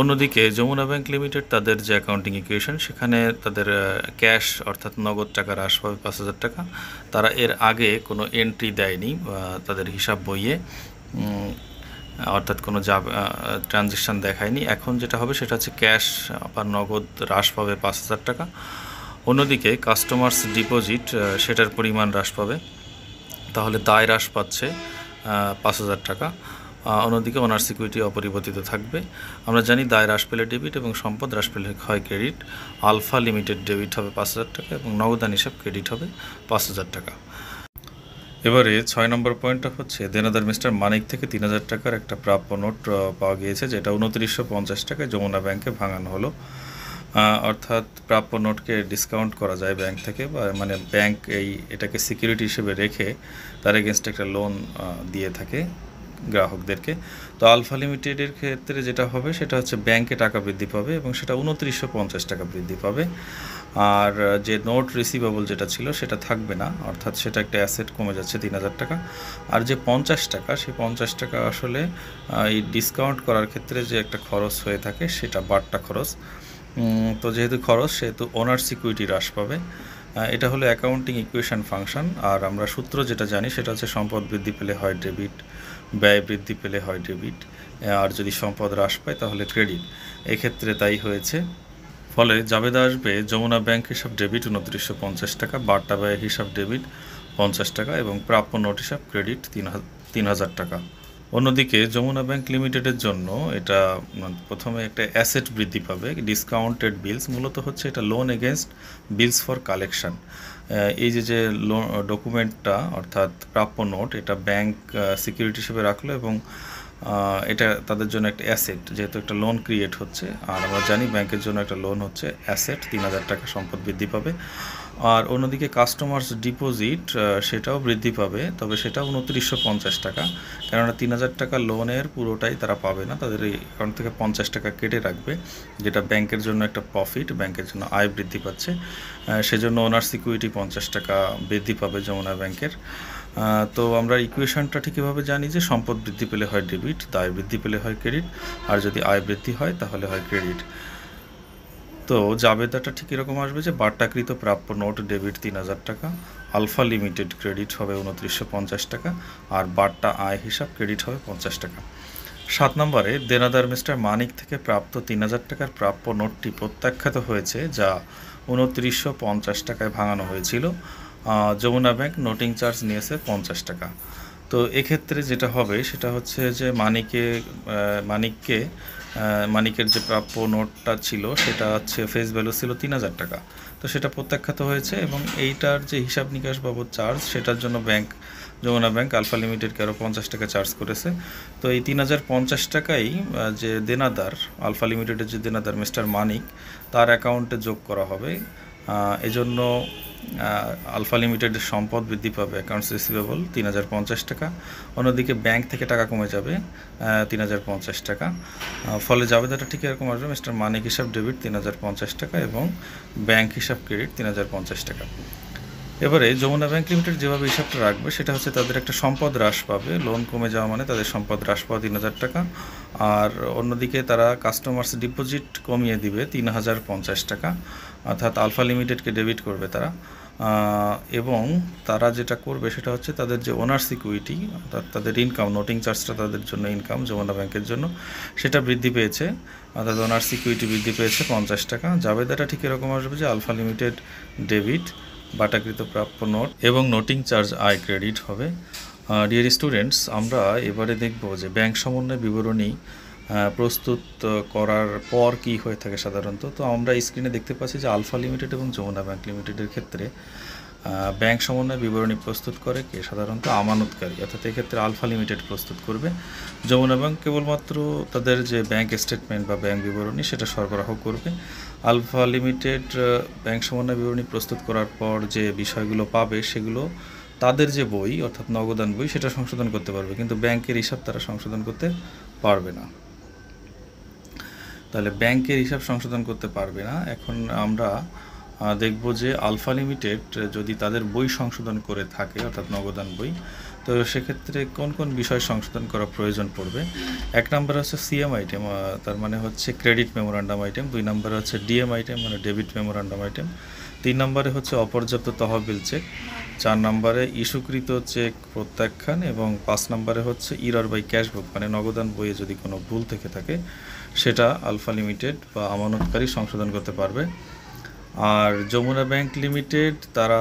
অন্যদিকে যমুনা ব্যাংক লিমিটেড তাদের যে অ্যাকাউন্টিং ইকুয়েশন সেখানে তাদের ক্যাশ অর্থাৎ নগদ টাকা হ্রাস পাবে পাঁচ হাজার টাকা তারা এর আগে কোনো এন্ট্রি দেয়নি তাদের হিসাব বইয়ে অর্থাৎ কোনো যা ট্রানজ্যাকশান দেখায়নি এখন যেটা হবে সেটা হচ্ছে ক্যাশ বা নগদ হ্রাস পাবে পাঁচ হাজার টাকা অন্যদিকে কাস্টমার্স ডিপোজিট সেটার পরিমাণ হ্রাস পাবে তাহলে দায় হ্রাস পাচ্ছে পাঁচ হাজার টাকা অন্যদিকে ওনার সিকিউরিটি অপরিবর্তিত থাকবে আমরা জানি দায় হ্রাস পেলে ডেবিট এবং সম্পদ হ্রাস পেলে হয় ক্রেডিট আলফা লিমিটেড ডেবিট হবে পাঁচ হাজার টাকা এবং নগদান হিসাব ক্রেডিট হবে পাঁচ হাজার টাকা এবারে ছয় নম্বর পয়েন্টটা হচ্ছে দেনাদার মিস্টার মানিক থেকে তিন হাজার টাকার একটা প্রাপ্য নোট পাওয়া গিয়েছে যেটা উনত্রিশশো পঞ্চাশ টাকায় যমুনা ব্যাংকে ভাঙানো হলো অর্থাৎ প্রাপ্য নোটকে ডিসকাউন্ট করা যায় ব্যাংক থেকে বা মানে ব্যাংক এই এটাকে সিকিউরিটি হিসেবে রেখে তার এগেনস্ট একটা লোন দিয়ে থাকে গ্রাহকদেরকে তো আলফা লিমিটেডের ক্ষেত্রে যেটা হবে সেটা হচ্ছে ব্যাংকে টাকা বৃদ্ধি পাবে এবং সেটা উনত্রিশশো পঞ্চাশ টাকা বৃদ্ধি পাবে আর যে নোট রিসিভেবল যেটা ছিল সেটা থাকবে না অর্থাৎ সেটা একটা অ্যাসেট কমে যাচ্ছে তিন হাজার টাকা আর যে পঞ্চাশ টাকা সেই পঞ্চাশ টাকা আসলে এই ডিসকাউন্ট করার ক্ষেত্রে যে একটা খরচ হয়ে থাকে সেটা বারটা খরচ তো যেহেতু খরচ সেহেতু ওনার্স ইকুইটি হ্রাস পাবে এটা হলো অ্যাকাউন্টিং ইকুয়েশন ফাংশন আর আমরা সূত্র যেটা জানি সেটা হচ্ছে সম্পদ বৃদ্ধি পেলে হয় ডেবিট ব্যয় বৃদ্ধি পেলে হয় ডেবিট আর যদি সম্পদ হ্রাস পায় তাহলে ক্রেডিট এক্ষেত্রে তাই হয়েছে ফলে জাবেদা আসবে যমুনা ব্যাংক হিসাব ডেবিট উনত্রিশশো পঞ্চাশ টাকা বার্তা ব্যয় হিসাব ডেবিট পঞ্চাশ টাকা এবং প্রাপ্য নোট হিসাব ক্রেডিট তিন তিন হাজার টাকা অন্যদিকে যমুনা ব্যাংক লিমিটেডের জন্য এটা প্রথমে একটা অ্যাসেট বৃদ্ধি পাবে ডিসকাউন্টেড বিলস মূলত হচ্ছে এটা loan against bills for collection এই যে যে লোন ডকুমেন্টটা অর্থাৎ প্রাপ্য নোট এটা ব্যাংক সিকিউরিটি হিসেবে রাখলো এবং এটা তাদের জন্য একটা অ্যাসেট যেহেতু একটা লোন ক্রিয়েট হচ্ছে আর আমরা জানি ব্যাংকের জন্য একটা লোন হচ্ছে অ্যাসেট তিন হাজার টাকা সম্পদ বৃদ্ধি পাবে আর অন্যদিকে কাস্টমার্স ডিপোজিট সেটাও বৃদ্ধি পাবে তবে সেটাও উনত্রিশশো পঞ্চাশ টাকা কেননা তিন হাজার টাকা লোনের পুরোটাই তারা পাবে না তাদের এই অ্যাকাউন্ট থেকে পঞ্চাশ টাকা কেটে রাখবে যেটা ব্যাংকের জন্য একটা প্রফিট ব্যাংকের জন্য আয় বৃদ্ধি পাচ্ছে সেজন্য ওনার সিকিউরিটি পঞ্চাশ টাকা বৃদ্ধি পাবে যমুনা ব্যাংকের তো আমরা ইকুয়েশনটা ঠিক জানি যে সম্পদ বৃদ্ধি পেলে হয় ডেবিট দায় বৃদ্ধি পেলে হয় ক্রেডিট আর যদি আয় বৃদ্ধি হয় তাহলে হয় ক্রেডিট তো জাবেদাটা ঠিক এরকম আসবে যে বাট্টাকৃত প্রাপ্য নোট ডেবিট তিন হাজার টাকা আলফা লিমিটেড ক্রেডিট হবে উনত্রিশশো পঞ্চাশ টাকা আর বাট্টা আয় হিসাব ক্রেডিট হবে পঞ্চাশ টাকা সাত নম্বরে দেনাদার মিস্টার মানিক থেকে প্রাপ্ত তিন হাজার টাকার প্রাপ্য নোটটি প্রত্যাখ্যাত হয়েছে যা উনত্রিশশো পঞ্চাশ টাকায় ভাঙানো হয়েছিল যমুনা ব্যাংক নোটিং চার্জ নিয়েছে পঞ্চাশ টাকা তো এক্ষেত্রে যেটা হবে সেটা হচ্ছে যে মানিকে মানিককে মানিকের যে প্রাপ্য নোটটা ছিল সেটা হচ্ছে ফেস ভ্যালু ছিল তিন হাজার টাকা তো সেটা প্রত্যাখ্যাত হয়েছে এবং এইটার যে হিসাব নিকাশ বাবদ চার্জ সেটার জন্য ব্যাংক যমুনা ব্যাংক আলফা লিমিটেডকে আরও পঞ্চাশ টাকা চার্জ করেছে তো এই তিন হাজার পঞ্চাশ টাকাই যে দেনাদার আলফা লিমিটেডের যে দেনাদার মিস্টার মানিক তার অ্যাকাউন্টে যোগ করা হবে এজন্য আলফা লিমিটেডের সম্পদ বৃদ্ধি পাবে অ্যাকাউন্টস রিসিভেবল তিন হাজার পঞ্চাশ টাকা অন্যদিকে ব্যাংক থেকে টাকা কমে যাবে তিন হাজার পঞ্চাশ টাকা ফলে জাবেদাটা ঠিক এরকম আসবে মিস্টার মানিক হিসাব ডেবিট তিন হাজার পঞ্চাশ টাকা এবং ব্যাংক হিসাব ক্রেডিট তিন হাজার পঞ্চাশ টাকা এবারে যমুনা ব্যাংক লিমিটেড যেভাবে হিসাবটা রাখবে সেটা হচ্ছে তাদের একটা সম্পদ হ্রাস পাবে লোন কমে যাওয়া মানে তাদের সম্পদ হ্রাস পাওয়া তিন হাজার টাকা আর অন্যদিকে তারা কাস্টমার্স ডিপোজিট কমিয়ে দিবে তিন হাজার পঞ্চাশ টাকা অর্থাৎ আলফা লিমিটেডকে ডেবিট করবে তারা এবং তারা যেটা করবে সেটা হচ্ছে তাদের যে ওনার্স ইকুইটি অর্থাৎ তাদের ইনকাম নোটিং চার্জটা তাদের জন্য ইনকাম যমুনা ব্যাংকের জন্য সেটা বৃদ্ধি পেয়েছে অর্থাৎ ওনার্স ইকুইটি বৃদ্ধি পেয়েছে পঞ্চাশ টাকা দাটা ঠিক এরকম আসবে যে আলফা লিমিটেড ডেবিট বাটাকৃত প্রাপ্য নোট এবং নোটিং চার্জ আয় ক্রেডিট হবে ডিয়ার স্টুডেন্টস আমরা এবারে দেখব যে ব্যাংক সমন্বয় বিবরণী হ্যাঁ, প্রস্তুত করার পর কি হয়ে থাকে সাধারণত তো আমরা স্ক্রিনে দেখতে পাচ্ছি যে আলফা লিমিটেড এবং যমুনা ব্যাংক লিমিটেডের ক্ষেত্রে ব্যাংক সমন্বয় বিবরণী প্রস্তুত করে কে সাধারণত আমানতকারী অর্থাৎ এক্ষেত্রে আলফা লিমিটেড প্রস্তুত করবে যমুনা ব্যাংক কেবলমাত্র তাদের যে ব্যাংক স্টেটমেন্ট বা ব্যাংক বিবরণী সেটা সরবরাহ করবে আলফা লিমিটেড ব্যাংক সমন্বয় বিবরণী প্রস্তুত করার পর যে বিষয়গুলো পাবে সেগুলো তাদের যে বই অর্থাৎ নগদান বই সেটা সংশোধন করতে পারবে কিন্তু ব্যাংকের হিসাব তারা সংশোধন করতে পারবে না তাহলে ব্যাংকের হিসাব সংশোধন করতে পারবে না এখন আমরা দেখব যে আলফা লিমিটেড যদি তাদের বই সংশোধন করে থাকে অর্থাৎ নগদান বই তো সেক্ষেত্রে কোন কোন বিষয় সংশোধন করা প্রয়োজন পড়বে এক নম্বর হচ্ছে সিএম আইটেম তার মানে হচ্ছে ক্রেডিট মেমোরান্ডাম আইটেম দুই নম্বর হচ্ছে ডিএম আইটেম মানে ডেবিট মেমোরান্ডাম আইটেম তিন নম্বরে হচ্ছে অপর্যাপ্ত তহবিল চেক চার নম্বরে ইস্যুকৃত চেক প্রত্যাখ্যান এবং পাঁচ নম্বরে হচ্ছে ইরর বাই ক্যাশবুক মানে নগদান বইয়ে যদি কোনো ভুল থেকে থাকে সেটা আলফা লিমিটেড বা আমানতকারী সংশোধন করতে পারবে আর যমুনা ব্যাংক লিমিটেড তারা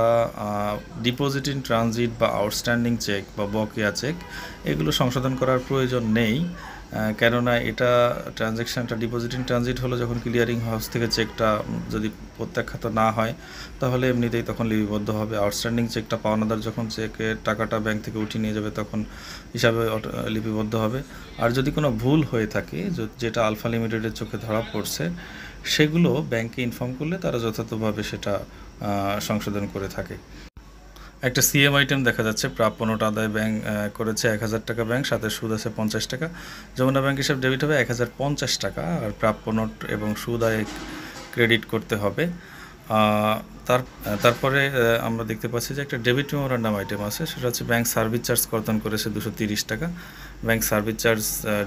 ডিপোজিট ইন ট্রানজিট বা আউটস্ট্যান্ডিং চেক বা বকেয়া চেক এগুলো সংশোধন করার প্রয়োজন নেই কেননা এটা ট্রানজ্যাকশানটা ডিপোজিট ইন ট্রানজিট হলো যখন ক্লিয়ারিং হাউস থেকে চেকটা যদি প্রত্যাখ্যাত না হয় তাহলে এমনিতেই তখন লিপিবদ্ধ হবে আউটস্ট্যান্ডিং চেকটা পাওনাদার যখন চেকে টাকাটা ব্যাংক থেকে উঠিয়ে নিয়ে যাবে তখন হিসাবে লিপিবদ্ধ হবে আর যদি কোনো ভুল হয়ে থাকে যেটা আলফা লিমিটেডের চোখে ধরা পড়ছে সেগুলো ব্যাংকে ইনফর্ম করলে তারা যথাযথভাবে সেটা সংশোধন করে থাকে একটা সিএম আইটেম দেখা যাচ্ছে প্রাপ্য নোট আদায় ব্যাঙ্ক করেছে এক হাজার টাকা ব্যাংক সাথে সুদ আছে পঞ্চাশ টাকা যমুনা ব্যাংক হিসাব ডেবিট হবে এক হাজার পঞ্চাশ টাকা আর প্রাপ্য নোট এবং সুদ আয় ক্রেডিট করতে হবে তার তারপরে আমরা দেখতে পাচ্ছি যে একটা ডেবিট মেমোরান্ডাম আইটেম আছে সেটা হচ্ছে ব্যাঙ্ক সার্ভিস চার্জ কর্তন করেছে দুশো তিরিশ টাকা ব্যাঙ্ক সার্ভিস চার্জ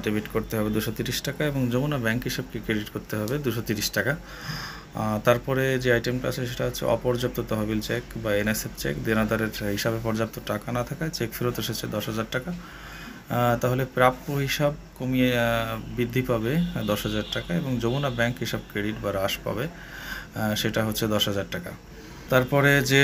ডেবিট করতে হবে দুশো তিরিশ টাকা এবং যমুনা ব্যাংক হিসাবকে ক্রেডিট করতে হবে দুশো তিরিশ টাকা তারপরে যে আইটেমটা আছে সেটা হচ্ছে অপর্যাপ্ত তহবিল চেক বা এনএসএফ চেক দেনাদারের হিসাবে পর্যাপ্ত টাকা না থাকায় চেক ফেরত এসেছে দশ হাজার টাকা তাহলে প্রাপ্য হিসাব কমিয়ে বৃদ্ধি পাবে দশ হাজার টাকা এবং যমুনা ব্যাংক হিসাব ক্রেডিট বা হ্রাস পাবে সেটা হচ্ছে দশ হাজার টাকা তারপরে যে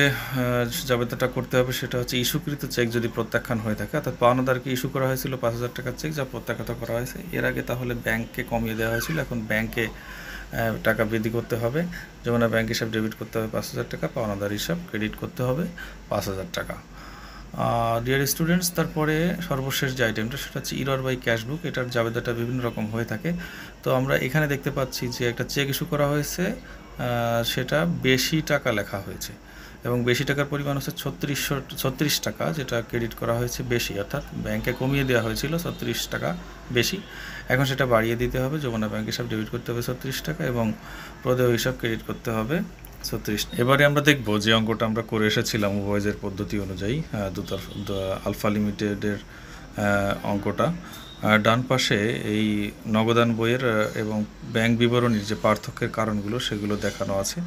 জাবেদাটা করতে হবে সেটা হচ্ছে ইস্যুকৃত চেক যদি প্রত্যাখ্যান হয়ে থাকে অর্থাৎ পাওনাদারকে ইস্যু করা হয়েছিল পাঁচ হাজার টাকার চেক যা প্রত্যাখ্যাত করা হয়েছে এর আগে তাহলে ব্যাংককে কমিয়ে দেওয়া হয়েছিল এখন ব্যাংকে টাকা বৃদ্ধি করতে হবে যমুনা ব্যাঙ্ক হিসাব ডেবিট করতে হবে পাঁচ হাজার টাকা পাওনাদার হিসাব ক্রেডিট করতে হবে পাঁচ হাজার টাকা ডিয়ার স্টুডেন্টস তারপরে সর্বশেষ যে আইটেমটা সেটা হচ্ছে ইরর বাই ক্যাশবুক এটার জাবেদাটা বিভিন্ন রকম হয়ে থাকে তো আমরা এখানে দেখতে পাচ্ছি যে একটা চেক ইস্যু করা হয়েছে সেটা বেশি টাকা লেখা হয়েছে এবং বেশি টাকার পরিমাণ হচ্ছে ছত্রিশশো ছত্রিশ টাকা যেটা ক্রেডিট করা হয়েছে বেশি অর্থাৎ ব্যাংকে কমিয়ে দেওয়া হয়েছিল ছত্রিশ টাকা বেশি এখন সেটা বাড়িয়ে দিতে হবে যমুনা ব্যাংক হিসাব ডেবিট করতে হবে ছত্রিশ টাকা এবং প্রদেয় হিসাব ক্রেডিট করতে হবে ছত্রিশ এবারে আমরা দেখব যে অঙ্কটা আমরা করে এসেছিলাম উভয়জের পদ্ধতি অনুযায়ী দুতার আলফা লিমিটেডের অঙ্কটা ডান পাশে এই নগদান বইয়ের এবং ব্যাংক বিবরণীর যে পার্থক্যের কারণগুলো সেগুলো দেখানো আছে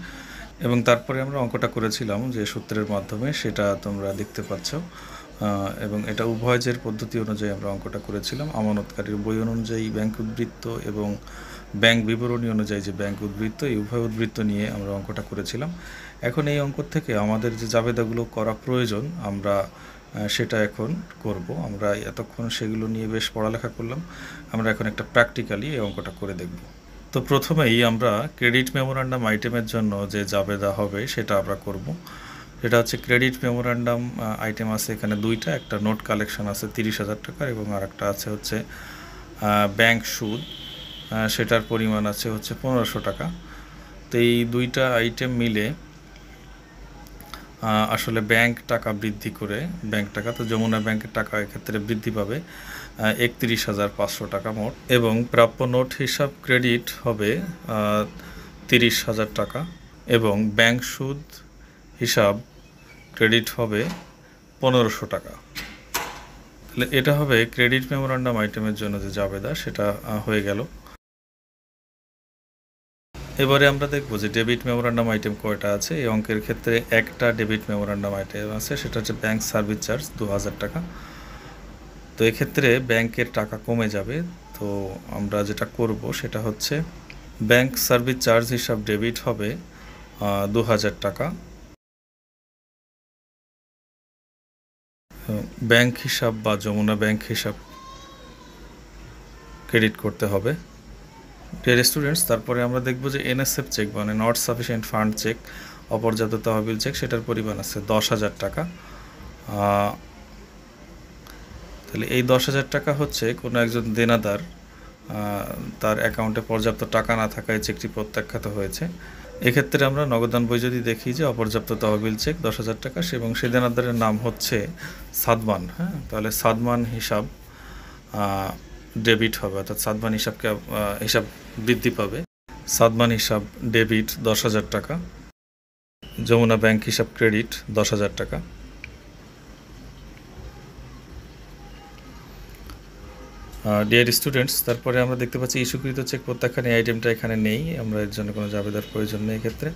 এবং তারপরে আমরা অঙ্কটা করেছিলাম যে সূত্রের মাধ্যমে সেটা তোমরা দেখতে পাচ্ছ এবং এটা উভয়জের পদ্ধতি অনুযায়ী আমরা অঙ্কটা করেছিলাম আমানতকারীর বই অনুযায়ী ব্যাংক উদ্বৃত্ত এবং ব্যাংক বিবরণী অনুযায়ী যে ব্যাংক উদ্বৃত্ত এই উভয় উদ্বৃত্ত নিয়ে আমরা অঙ্কটা করেছিলাম এখন এই অঙ্ক থেকে আমাদের যে জাবেদাগুলো করা প্রয়োজন আমরা সেটা এখন করব আমরা এতক্ষণ সেগুলো নিয়ে বেশ পড়ালেখা করলাম আমরা এখন একটা প্র্যাকটিক্যালি এই অঙ্কটা করে দেখব তো প্রথমেই আমরা ক্রেডিট মেমোরান্ডাম আইটেমের জন্য যে জাবেদা হবে সেটা আমরা করব যেটা হচ্ছে ক্রেডিট মেমোরান্ডাম আইটেম আছে এখানে দুইটা একটা নোট কালেকশন আছে তিরিশ হাজার টাকার এবং আর একটা আছে হচ্ছে ব্যাংক সুদ সেটার পরিমাণ আছে হচ্ছে পনেরোশো টাকা তো এই দুইটা আইটেম মিলে আসলে ব্যাংক টাকা বৃদ্ধি করে ব্যাংক টাকা তো যমুনা ব্যাংকের টাকা এক্ষেত্রে বৃদ্ধি পাবে একত্রিশ হাজার পাঁচশো টাকা মোট এবং প্রাপ্য নোট হিসাব ক্রেডিট হবে তিরিশ হাজার টাকা এবং ব্যাংক সুদ হিসাব ক্রেডিট হবে পনেরোশো টাকা তাহলে এটা হবে ক্রেডিট মেমোরান্ডাম আইটেমের জন্য যে জাবেদা সেটা হয়ে গেল এবারে আমরা দেখবো যে ডেবিট মেমোরান্ডাম আইটেম কয়টা আছে এই অঙ্কের ক্ষেত্রে একটা ডেবিট মেমোরান্ডাম আইটেম আছে সেটা হচ্ছে ব্যাংক সার্ভিস চার্জ দু টাকা তো এক্ষেত্রে ব্যাংকের টাকা কমে যাবে তো আমরা যেটা করব সেটা হচ্ছে ব্যাংক সার্ভিস চার্জ হিসাব ডেবিট হবে দু টাকা ব্যাংক হিসাব বা যমুনা ব্যাংক হিসাব ক্রেডিট করতে হবে ডিয়ার স্টুডেন্টস তারপরে আমরা দেখব যে এনএসএফ চেক মানে নট সাফিসিয়েন্ট ফান্ড চেক অপর্যাপ্ত তহবিল চেক সেটার পরিমাণ আছে দশ হাজার টাকা তাহলে এই দশ হাজার টাকা হচ্ছে কোনো একজন দেনাদার তার অ্যাকাউন্টে পর্যাপ্ত টাকা না থাকায় চেকটি প্রত্যাখ্যাত হয়েছে এক্ষেত্রে আমরা নগদান বই যদি দেখি যে অপর্যাপ্ত তহবিল চেক দশ হাজার টাকা এবং সে নাম হচ্ছে সাদমান হ্যাঁ তাহলে সাদমান হিসাব ডেবিট হবে অর্থাৎ সাদমান হিসাবকে হিসাব বৃদ্ধি পাবে সাদমান হিসাব ডেবিট দশ হাজার টাকা যমুনা ব্যাংক হিসাব ক্রেডিট দশ হাজার টাকা ডিয়ার স্টুডেন্টস তারপরে আমরা দেখতে পাচ্ছি ইস্যুকৃত চেক প্রত্যাখ্যান এই আইটেমটা এখানে নেই আমরা এর জন্য কোনো জাবেদার প্রয়োজন নেই এক্ষেত্রে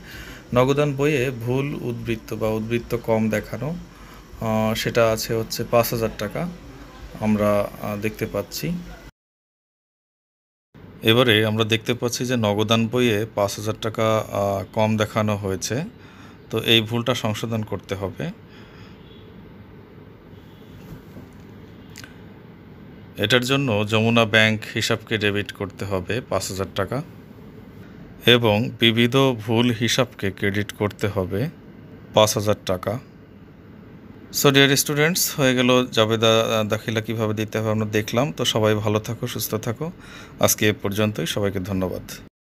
নগদান বইয়ে ভুল উদ্বৃত্ত বা উদ্বৃত্ত কম দেখানো সেটা আছে হচ্ছে পাঁচ হাজার টাকা আমরা দেখতে পাচ্ছি এবারে আমরা দেখতে পাচ্ছি যে নগদান বইয়ে পাঁচ হাজার টাকা কম দেখানো হয়েছে তো এই ভুলটা সংশোধন করতে হবে এটার জন্য যমুনা ব্যাংক হিসাবকে ডেবিট করতে হবে পাঁচ হাজার টাকা এবং বিবিধ ভুল হিসাবকে ক্রেডিট করতে হবে পাঁচ হাজার টাকা সো ডিয়ার স্টুডেন্টস হয়ে গেল জাবেদা দাখিলা কীভাবে দিতে হবে আমরা দেখলাম তো সবাই ভালো থাকো সুস্থ থাকো আজকে এ পর্যন্তই সবাইকে ধন্যবাদ